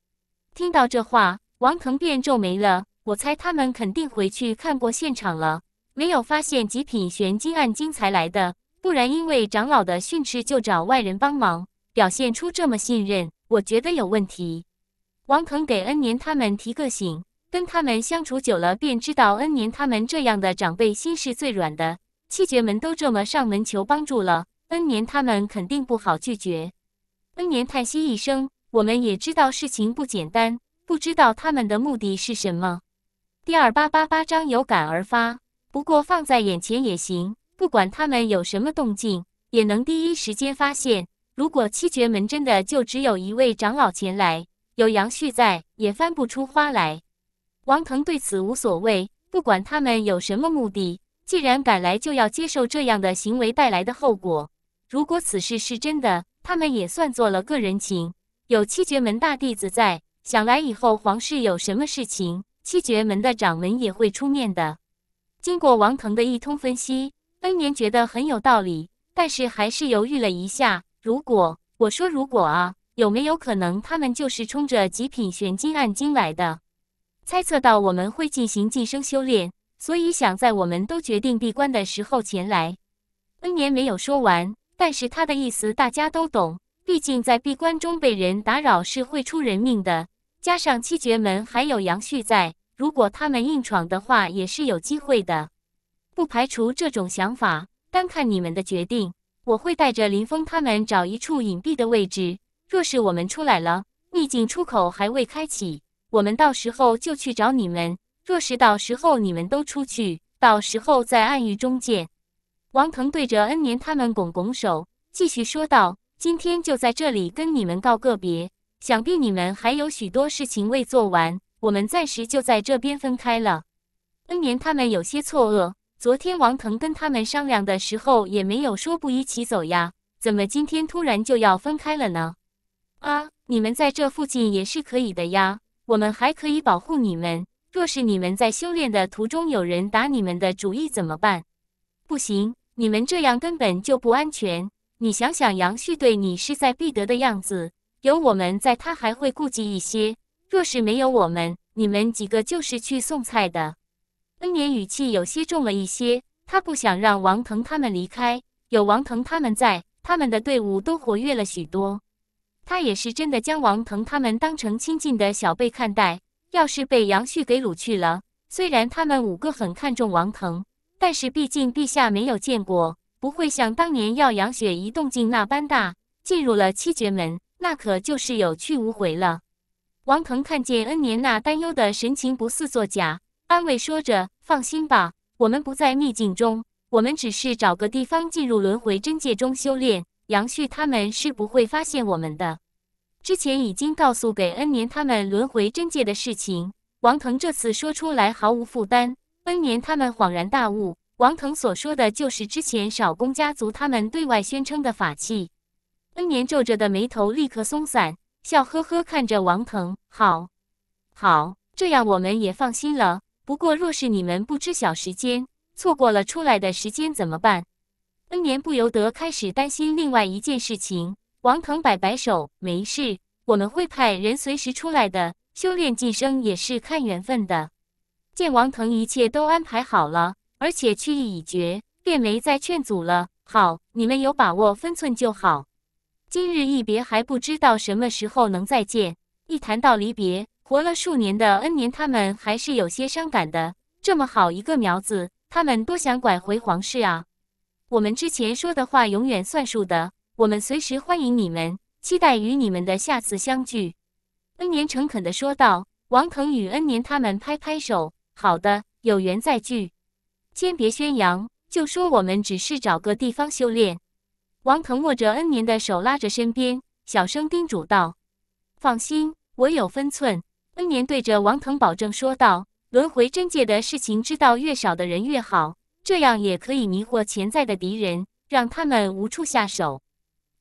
听到这话。王腾便皱眉了。我猜他们肯定回去看过现场了，没有发现极品玄金暗金才来的，不然因为长老的训斥就找外人帮忙，表现出这么信任，我觉得有问题。王腾给恩年他们提个醒，跟他们相处久了，便知道恩年他们这样的长辈心是最软的。气绝门都这么上门求帮助了，恩年他们肯定不好拒绝。恩年叹息一声：“我们也知道事情不简单。”不知道他们的目的是什么。第二八八八章有感而发，不过放在眼前也行，不管他们有什么动静，也能第一时间发现。如果七绝门真的就只有一位长老前来，有杨旭在，也翻不出花来。王腾对此无所谓，不管他们有什么目的，既然赶来，就要接受这样的行为带来的后果。如果此事是真的，他们也算做了个人情。有七绝门大弟子在。想来以后皇室有什么事情，七绝门的掌门也会出面的。经过王腾的一通分析，恩年觉得很有道理，但是还是犹豫了一下。如果我说如果啊，有没有可能他们就是冲着极品玄金暗金来的？猜测到我们会进行晋升修炼，所以想在我们都决定闭关的时候前来。恩年没有说完，但是他的意思大家都懂。毕竟在闭关中被人打扰是会出人命的。加上七绝门还有杨旭在，如果他们硬闯的话，也是有机会的，不排除这种想法。单看你们的决定，我会带着林峰他们找一处隐蔽的位置。若是我们出来了，秘境出口还未开启，我们到时候就去找你们。若是到时候你们都出去，到时候在暗域中见。王腾对着恩年他们拱拱手，继续说道：“今天就在这里跟你们告个别。”想必你们还有许多事情未做完，我们暂时就在这边分开了。恩年他们有些错愕，昨天王腾跟他们商量的时候也没有说不一起走呀，怎么今天突然就要分开了呢？啊，你们在这附近也是可以的呀，我们还可以保护你们。若是你们在修炼的途中有人打你们的主意怎么办？不行，你们这样根本就不安全。你想想杨旭对你势在必得的样子。有我们在，他还会顾忌一些。若是没有我们，你们几个就是去送菜的。恩年语气有些重了一些，他不想让王腾他们离开。有王腾他们在，他们的队伍都活跃了许多。他也是真的将王腾他们当成亲近的小辈看待。要是被杨旭给掳去了，虽然他们五个很看重王腾，但是毕竟陛下没有见过，不会像当年要杨雪一动静那般大，进入了七绝门。那可就是有去无回了。王腾看见恩年那担忧的神情不似作假，安慰说着：“放心吧，我们不在秘境中，我们只是找个地方进入轮回真界中修炼。杨旭他们是不会发现我们的。之前已经告诉给恩年他们轮回真界的事情。”王腾这次说出来毫无负担。恩年他们恍然大悟，王腾所说的就是之前少公家族他们对外宣称的法器。恩年皱着的眉头立刻松散，笑呵呵看着王腾：“好好，这样我们也放心了。不过，若是你们不知晓时间，错过了出来的时间怎么办？”恩年不由得开始担心另外一件事情。王腾摆摆手：“没事，我们会派人随时出来的。修炼晋升也是看缘分的。”见王腾一切都安排好了，而且去意已决，便没再劝阻了。“好，你们有把握分寸就好。”今日一别，还不知道什么时候能再见。一谈到离别，活了数年的恩年他们还是有些伤感的。这么好一个苗子，他们多想拐回皇室啊！我们之前说的话永远算数的，我们随时欢迎你们，期待与你们的下次相聚。恩年诚恳地说道。王腾与恩年他们拍拍手，好的，有缘再聚。先别宣扬，就说我们只是找个地方修炼。王腾握着恩年的手，拉着身边，小声叮嘱道：“放心，我有分寸。”恩年对着王腾保证说道：“轮回真界的事情，知道越少的人越好，这样也可以迷惑潜在的敌人，让他们无处下手。”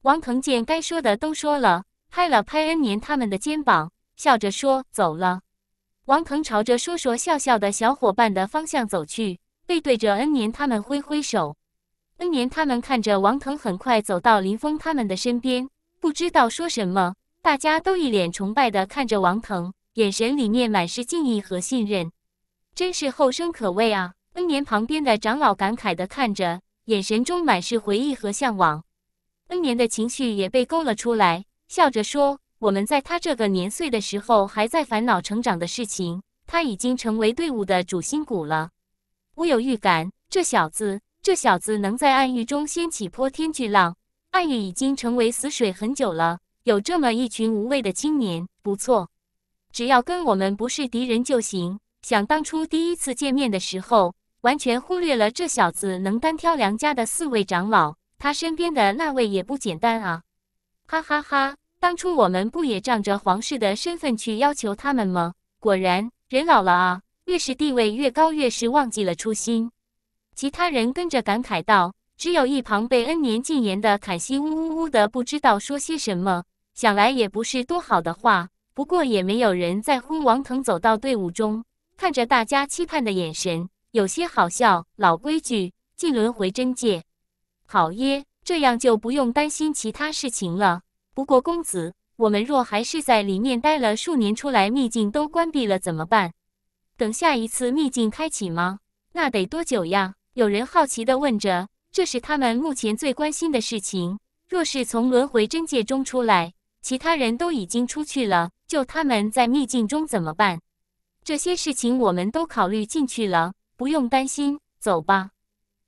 王腾见该说的都说了，拍了拍恩年他们的肩膀，笑着说：“走了。”王腾朝着说说笑笑的小伙伴的方向走去，背对着恩年他们挥挥手。恩年他们看着王腾，很快走到林峰他们的身边，不知道说什么。大家都一脸崇拜的看着王腾，眼神里面满是敬意和信任。真是后生可畏啊！恩年旁边的长老感慨的看着，眼神中满是回忆和向往。恩年的情绪也被勾了出来，笑着说：“我们在他这个年岁的时候还在烦恼成长的事情，他已经成为队伍的主心骨了。我有预感，这小子。”这小子能在暗域中掀起泼天巨浪，暗域已经成为死水很久了。有这么一群无畏的青年，不错。只要跟我们不是敌人就行。想当初第一次见面的时候，完全忽略了这小子能单挑梁家的四位长老，他身边的那位也不简单啊！哈哈哈，当初我们不也仗着皇室的身份去要求他们吗？果然，人老了啊，越是地位越高，越是忘记了初心。其他人跟着感慨道，只有一旁被恩年禁言的凯西呜呜呜的，不知道说些什么。想来也不是多好的话，不过也没有人在乎。王腾走到队伍中，看着大家期盼的眼神，有些好笑。老规矩，即轮回真界。好耶，这样就不用担心其他事情了。不过公子，我们若还是在里面待了数年，出来秘境都关闭了怎么办？等下一次秘境开启吗？那得多久呀？有人好奇地问着，这是他们目前最关心的事情。若是从轮回真界中出来，其他人都已经出去了，就他们在秘境中怎么办？这些事情我们都考虑进去了，不用担心。走吧。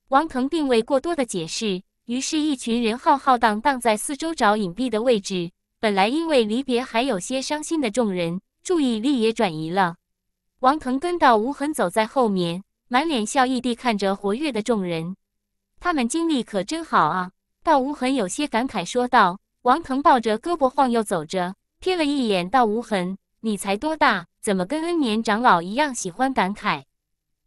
王腾并未过多的解释，于是一群人浩浩荡荡在四周找隐蔽的位置。本来因为离别还有些伤心的众人，注意力也转移了。王腾跟到无痕走在后面。满脸笑意地看着活跃的众人，他们精力可真好啊！道无痕有些感慨说道。王腾抱着胳膊晃悠走着，瞥了一眼道无痕：“你才多大，怎么跟恩年长老一样喜欢感慨？”“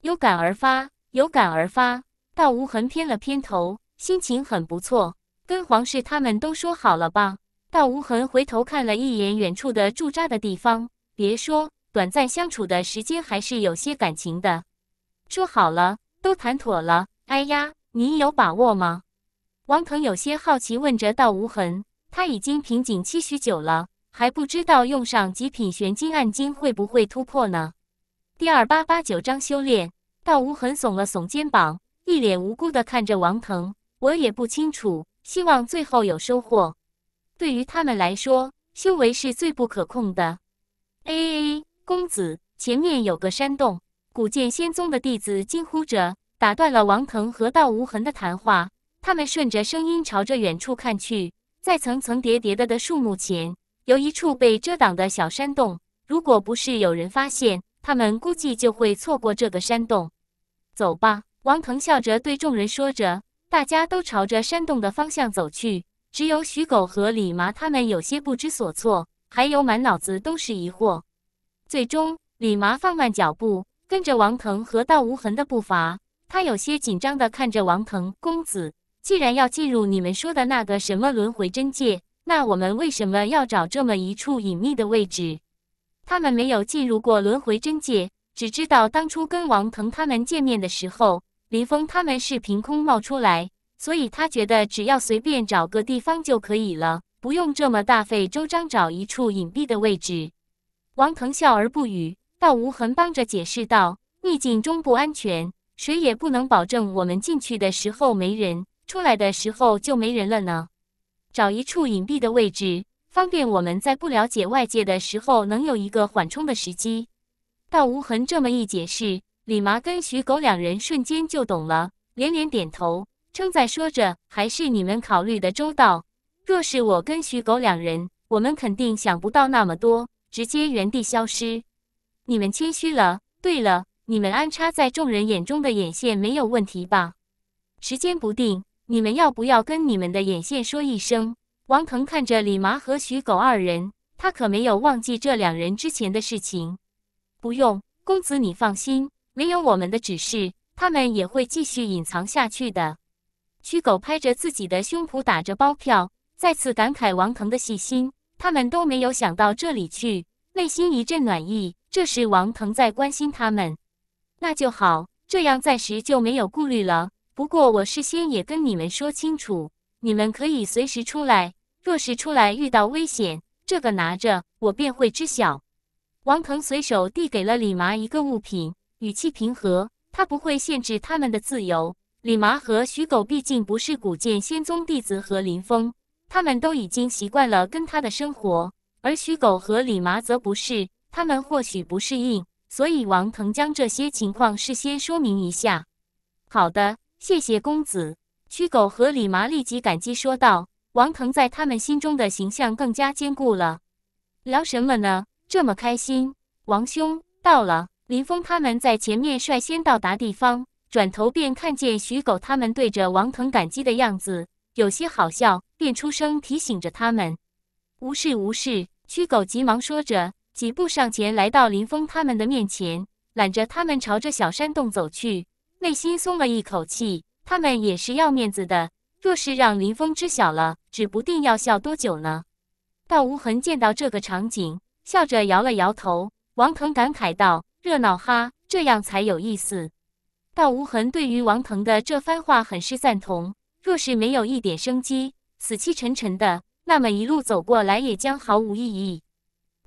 有感而发，有感而发。”道无痕偏了偏头，心情很不错。跟皇室他们都说好了吧？道无痕回头看了一眼远处的驻扎的地方，别说短暂相处的时间，还是有些感情的。说好了，都谈妥了。哎呀，你有把握吗？王腾有些好奇问着道无痕。他已经瓶颈期许久了，还不知道用上极品玄金暗金会不会突破呢。第二八八九章修炼。道无痕耸了耸肩膀，一脸无辜的看着王腾：“我也不清楚，希望最后有收获。”对于他们来说，修为是最不可控的。哎哎，公子，前面有个山洞。古剑仙宗的弟子惊呼着，打断了王腾和道无痕的谈话。他们顺着声音朝着远处看去，在层层叠叠的的树木前，有一处被遮挡的小山洞。如果不是有人发现，他们估计就会错过这个山洞。走吧，王腾笑着对众人说着，大家都朝着山洞的方向走去。只有许狗和李麻他们有些不知所措，还有满脑子都是疑惑。最终，李麻放慢脚步。跟着王腾和道无痕的步伐，他有些紧张地看着王腾公子。既然要进入你们说的那个什么轮回真界，那我们为什么要找这么一处隐秘的位置？他们没有进入过轮回真界，只知道当初跟王腾他们见面的时候，林峰他们是凭空冒出来，所以他觉得只要随便找个地方就可以了，不用这么大费周章找一处隐蔽的位置。王腾笑而不语。道无痕帮着解释道：“秘境中不安全，谁也不能保证我们进去的时候没人，出来的时候就没人了呢。找一处隐蔽的位置，方便我们在不了解外界的时候能有一个缓冲的时机。”道无痕这么一解释，李麻跟徐狗两人瞬间就懂了，连连点头称赞，说着：“还是你们考虑的周到。若是我跟徐狗两人，我们肯定想不到那么多，直接原地消失。”你们谦虚了。对了，你们安插在众人眼中的眼线没有问题吧？时间不定，你们要不要跟你们的眼线说一声？王腾看着李麻和徐狗二人，他可没有忘记这两人之前的事情。不用，公子你放心，没有我们的指示，他们也会继续隐藏下去的。徐狗拍着自己的胸脯，打着包票，再次感慨王腾的细心。他们都没有想到这里去，内心一阵暖意。这时王腾在关心他们，那就好，这样暂时就没有顾虑了。不过我事先也跟你们说清楚，你们可以随时出来。若是出来遇到危险，这个拿着，我便会知晓。王腾随手递给了李麻一个物品，语气平和，他不会限制他们的自由。李麻和徐狗毕竟不是古剑仙宗弟子和林峰，他们都已经习惯了跟他的生活，而徐狗和李麻则不是。他们或许不适应，所以王腾将这些情况事先说明一下。好的，谢谢公子。驱狗和李麻立即感激说道，王腾在他们心中的形象更加坚固了。聊什么呢？这么开心？王兄到了。林峰他们在前面率先到达地方，转头便看见徐狗他们对着王腾感激的样子，有些好笑，便出声提醒着他们。无事无事。驱狗急忙说着。几步上前，来到林峰他们的面前，揽着他们朝着小山洞走去，内心松了一口气。他们也是要面子的，若是让林峰知晓了，指不定要笑多久呢。道无痕见到这个场景，笑着摇了摇头。王腾感慨道：“热闹哈，这样才有意思。”道无痕对于王腾的这番话很是赞同。若是没有一点生机，死气沉沉的，那么一路走过来也将毫无意义。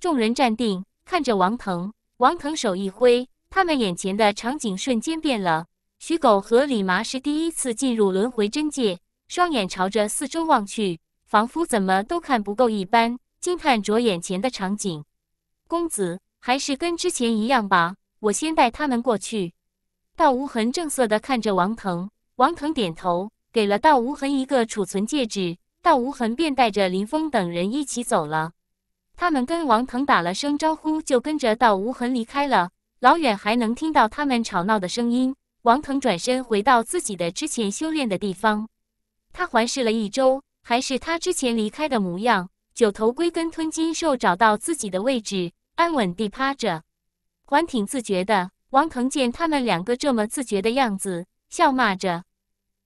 众人站定，看着王腾。王腾手一挥，他们眼前的场景瞬间变了。徐狗和李麻是第一次进入轮回真界，双眼朝着四周望去，仿佛怎么都看不够一般，惊叹着眼前的场景。公子还是跟之前一样吧，我先带他们过去。道无痕正色地看着王腾，王腾点头，给了道无痕一个储存戒指，道无痕便带着林峰等人一起走了。他们跟王腾打了声招呼，就跟着到无痕离开了。老远还能听到他们吵闹的声音。王腾转身回到自己的之前修炼的地方，他环视了一周，还是他之前离开的模样。九头龟跟吞金兽找到自己的位置，安稳地趴着，还挺自觉的。王腾见他们两个这么自觉的样子，笑骂着：“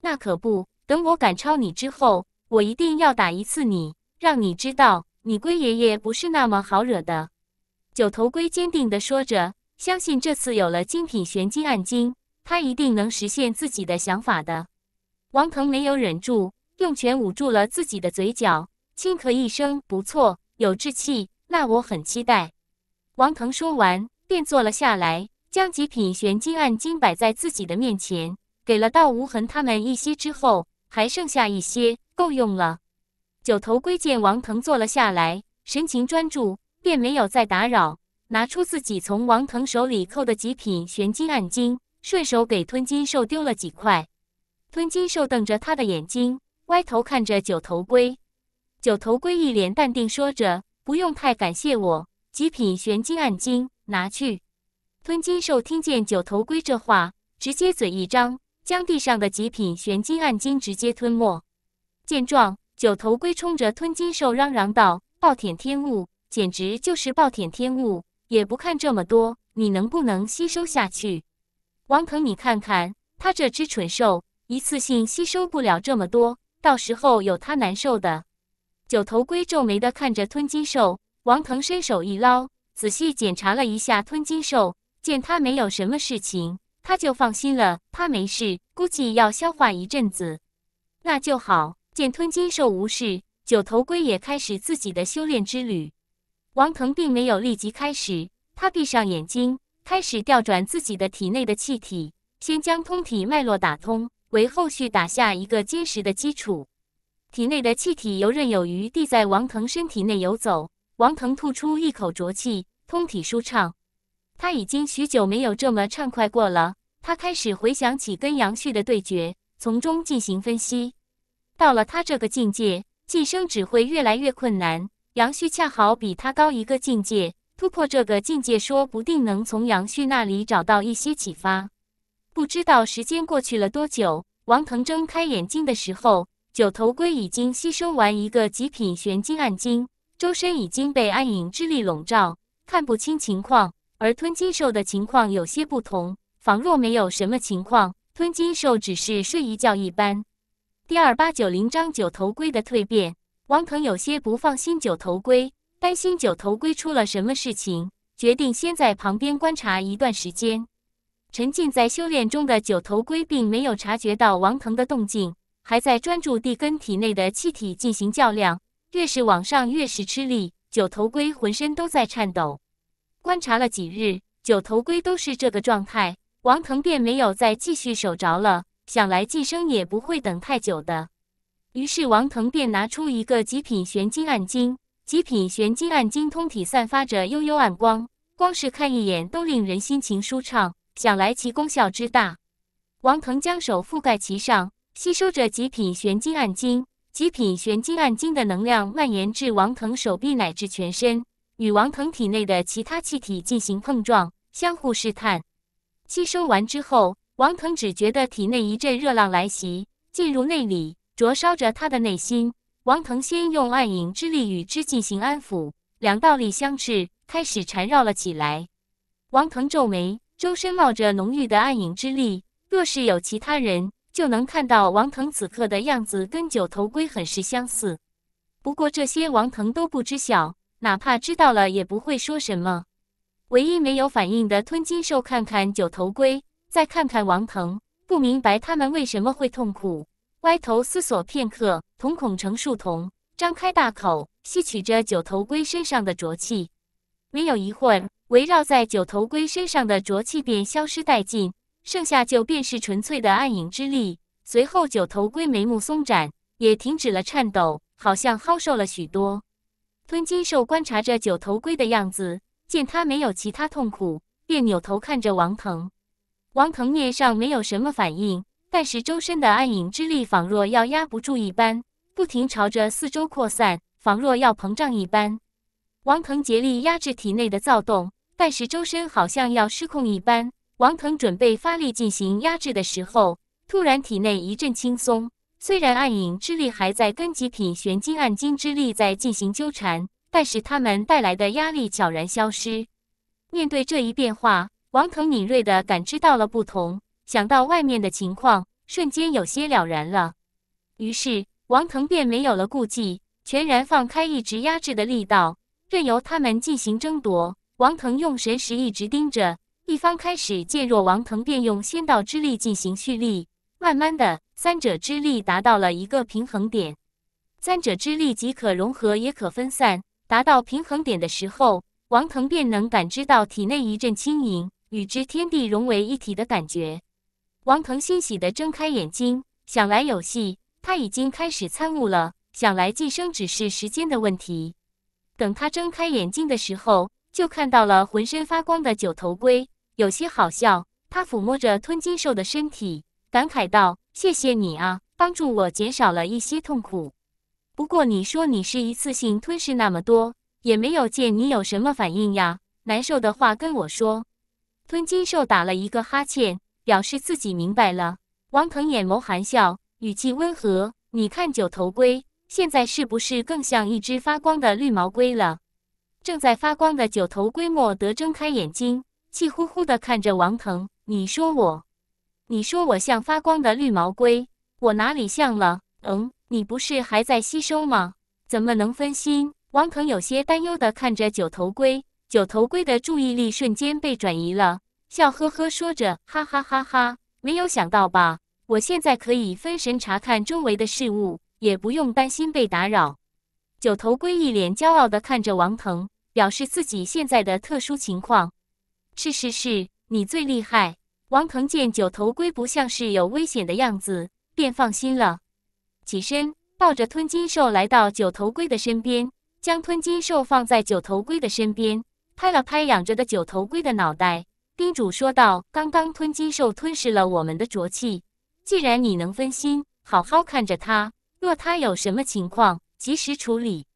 那可不，等我赶超你之后，我一定要打一次你，让你知道。”你龟爷爷不是那么好惹的，九头龟坚定的说着。相信这次有了精品玄金暗金，他一定能实现自己的想法的。王腾没有忍住，用拳捂住了自己的嘴角，轻咳一声：“不错，有志气，那我很期待。”王腾说完，便坐了下来，将极品玄金暗金摆在自己的面前，给了道无痕他们一些之后，还剩下一些，够用了。九头龟见王腾坐了下来，神情专注，便没有再打扰，拿出自己从王腾手里扣的极品玄金暗金，顺手给吞金兽丢了几块。吞金兽瞪着他的眼睛，歪头看着九头龟。九头龟一脸淡定，说着：“不用太感谢我，极品玄金暗金拿去。”吞金兽听见九头龟这话，直接嘴一张，将地上的极品玄金暗金直接吞没。见状。九头龟冲着吞金兽嚷嚷道：“暴殄天物，简直就是暴殄天物！也不看这么多，你能不能吸收下去？”王腾，你看看他这只蠢兽，一次性吸收不了这么多，到时候有他难受的。九头龟皱眉的看着吞金兽，王腾伸手一捞，仔细检查了一下吞金兽，见他没有什么事情，他就放心了。他没事，估计要消化一阵子，那就好。见吞金兽无事，九头龟也开始自己的修炼之旅。王腾并没有立即开始，他闭上眼睛，开始调转自己的体内的气体，先将通体脉络打通，为后续打下一个坚实的基础。体内的气体游刃有余地在王腾身体内游走。王腾吐出一口浊气，通体舒畅。他已经许久没有这么畅快过了。他开始回想起跟杨旭的对决，从中进行分析。到了他这个境界，晋升只会越来越困难。杨旭恰好比他高一个境界，突破这个境界，说不定能从杨旭那里找到一些启发。不知道时间过去了多久，王腾睁开眼睛的时候，九头龟已经吸收完一个极品玄金暗金，周身已经被暗影之力笼罩，看不清情况。而吞金兽的情况有些不同，仿若没有什么情况，吞金兽只是睡一觉一般。第二八九零章九头龟的蜕变。王腾有些不放心九头龟，担心九头龟出了什么事情，决定先在旁边观察一段时间。沉浸在修炼中的九头龟并没有察觉到王腾的动静，还在专注地跟体内的气体进行较量。越是往上，越是吃力，九头龟浑身都在颤抖。观察了几日，九头龟都是这个状态，王腾便没有再继续守着了。想来寄生也不会等太久的，于是王腾便拿出一个极品玄金暗金。极品玄金暗金通体散发着幽幽暗光，光是看一眼都令人心情舒畅，想来其功效之大。王腾将手覆盖其上，吸收着极品玄金暗金。极品玄金暗金的能量蔓延至王腾手臂乃至全身，与王腾体内的其他气体进行碰撞，相互试探。吸收完之后。王腾只觉得体内一阵热浪来袭，进入内里，灼烧着他的内心。王腾先用暗影之力与之进行安抚，两道力相斥，开始缠绕了起来。王腾皱眉，周身冒着浓郁的暗影之力。若是有其他人，就能看到王腾此刻的样子跟九头龟很是相似。不过这些王腾都不知晓，哪怕知道了也不会说什么。唯一没有反应的吞金兽，看看九头龟。再看看王腾，不明白他们为什么会痛苦，歪头思索片刻，瞳孔成树瞳，张开大口吸取着九头龟身上的浊气。没有一会儿，围绕在九头龟身上的浊气便消失殆尽，剩下就便是纯粹的暗影之力。随后，九头龟眉目松展，也停止了颤抖，好像消瘦了许多。吞金兽观察着九头龟的样子，见他没有其他痛苦，便扭头看着王腾。王腾面上没有什么反应，但是周身的暗影之力仿若要压不住一般，不停朝着四周扩散，仿若要膨胀一般。王腾竭力压制体内的躁动，但是周身好像要失控一般。王腾准备发力进行压制的时候，突然体内一阵轻松。虽然暗影之力还在跟极品玄金暗金之力在进行纠缠，但是他们带来的压力悄然消失。面对这一变化。王腾敏锐地感知到了不同，想到外面的情况，瞬间有些了然了。于是王腾便没有了顾忌，全然放开一直压制的力道，任由他们进行争夺。王腾用神识一直盯着，一方开始渐弱，王腾便用仙道之力进行蓄力。慢慢的，三者之力达到了一个平衡点，三者之力即可融合，也可分散。达到平衡点的时候，王腾便能感知到体内一阵轻盈。与之天地融为一体的感觉，王腾欣喜地睁开眼睛，想来有戏。他已经开始参悟了，想来晋升只是时间的问题。等他睁开眼睛的时候，就看到了浑身发光的九头龟，有些好笑。他抚摸着吞金兽的身体，感慨道：“谢谢你啊，帮助我减少了一些痛苦。不过你说你是一次性吞噬那么多，也没有见你有什么反应呀，难受的话跟我说。”吞金兽打了一个哈欠，表示自己明白了。王腾眼眸含笑，语气温和：“你看九头龟，现在是不是更像一只发光的绿毛龟了？”正在发光的九头龟莫得睁开眼睛，气呼呼地看着王腾：“你说我，你说我像发光的绿毛龟，我哪里像了？嗯，你不是还在吸收吗？怎么能分心？”王腾有些担忧地看着九头龟。九头龟的注意力瞬间被转移了，笑呵呵说着：“哈哈哈哈，没有想到吧？我现在可以分神查看周围的事物，也不用担心被打扰。”九头龟一脸骄傲地看着王腾，表示自己现在的特殊情况。是是是，你最厉害。王腾见九头龟不像是有危险的样子，便放心了，起身抱着吞金兽来到九头龟的身边，将吞金兽放在九头龟的身边。拍了拍仰着的九头龟的脑袋，叮嘱说道：“刚刚吞金兽吞噬了我们的浊气，既然你能分心，好好看着它。若它有什么情况，及时处理。”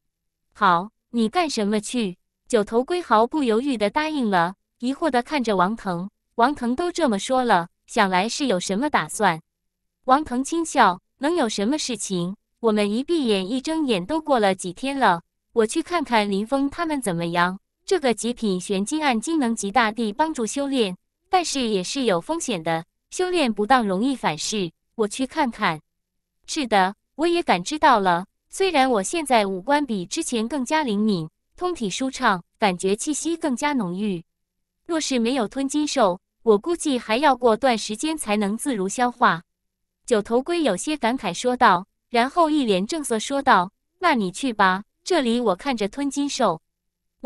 好，你干什么去？九头龟毫不犹豫地答应了，疑惑地看着王腾。王腾都这么说了，想来是有什么打算。王腾轻笑：“能有什么事情？我们一闭眼一睁眼都过了几天了。我去看看林峰他们怎么样。”这个极品玄金暗金能极大地帮助修炼，但是也是有风险的，修炼不当容易反噬。我去看看。是的，我也感知到了。虽然我现在五官比之前更加灵敏，通体舒畅，感觉气息更加浓郁。若是没有吞金兽，我估计还要过段时间才能自如消化。九头龟有些感慨说道，然后一脸正色说道：“那你去吧，这里我看着吞金兽。”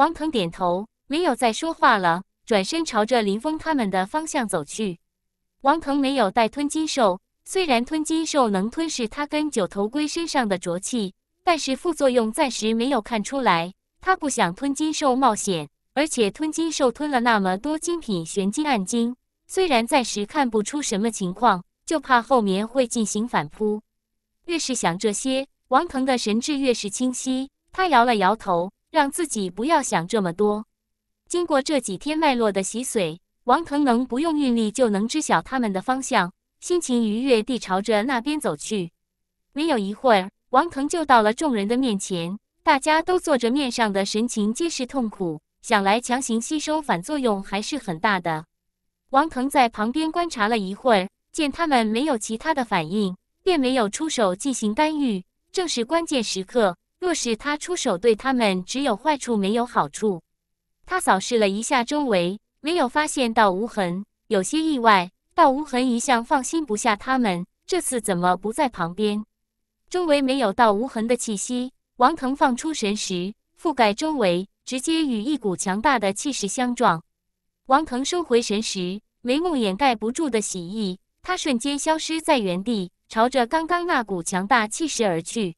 王腾点头，没有再说话了，转身朝着林峰他们的方向走去。王腾没有带吞金兽，虽然吞金兽能吞噬他跟九头龟身上的浊气，但是副作用暂时没有看出来。他不想吞金兽冒险，而且吞金兽吞了那么多精品玄金暗金，虽然暂时看不出什么情况，就怕后面会进行反扑。越是想这些，王腾的神智越是清晰。他摇了摇头。让自己不要想这么多。经过这几天脉络的洗髓，王腾能不用运力就能知晓他们的方向，心情愉悦地朝着那边走去。没有一会儿，王腾就到了众人的面前。大家都坐着，面上的神情皆是痛苦。想来强行吸收反作用还是很大的。王腾在旁边观察了一会儿，见他们没有其他的反应，便没有出手进行干预。正是关键时刻。若是他出手，对他们只有坏处没有好处。他扫视了一下周围，没有发现到无痕，有些意外。到无痕一向放心不下他们，这次怎么不在旁边？周围没有到无痕的气息。王腾放出神石，覆盖周围，直接与一股强大的气势相撞。王腾收回神识，眉目掩盖不住的喜意。他瞬间消失在原地，朝着刚刚那股强大气势而去。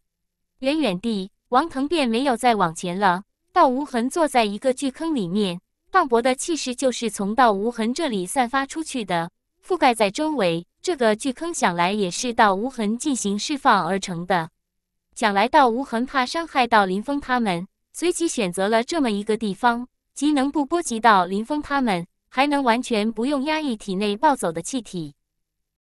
远远地，王腾便没有再往前了。道无痕坐在一个巨坑里面，磅礴的气势就是从道无痕这里散发出去的，覆盖在周围。这个巨坑想来也是道无痕进行释放而成的。想来道无痕怕伤害到林峰他们，随即选择了这么一个地方，即能不波及到林峰他们，还能完全不用压抑体内暴走的气体。